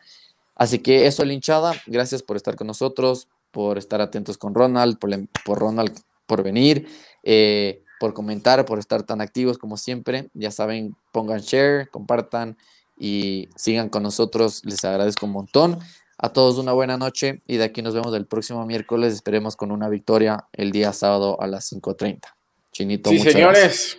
Speaker 2: Así que eso, linchada. Gracias por estar con nosotros, por estar atentos con Ronald, por, Ronald por venir, eh, por comentar, por estar tan activos como siempre. Ya saben, pongan share, compartan y sigan con nosotros. Les agradezco un montón. A todos una buena noche y de aquí nos vemos el próximo miércoles. Esperemos con una victoria el día sábado a las 5.30. Chinito, sí, señores.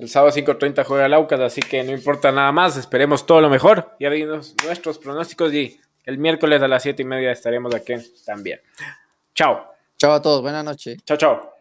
Speaker 3: El sábado 5.30 juega el así que no importa nada más, esperemos todo lo mejor. Ya vimos nuestros pronósticos y el miércoles a las 7 y media estaremos aquí
Speaker 2: también. Chao. Chao a todos, buenas noches. Chao, chao.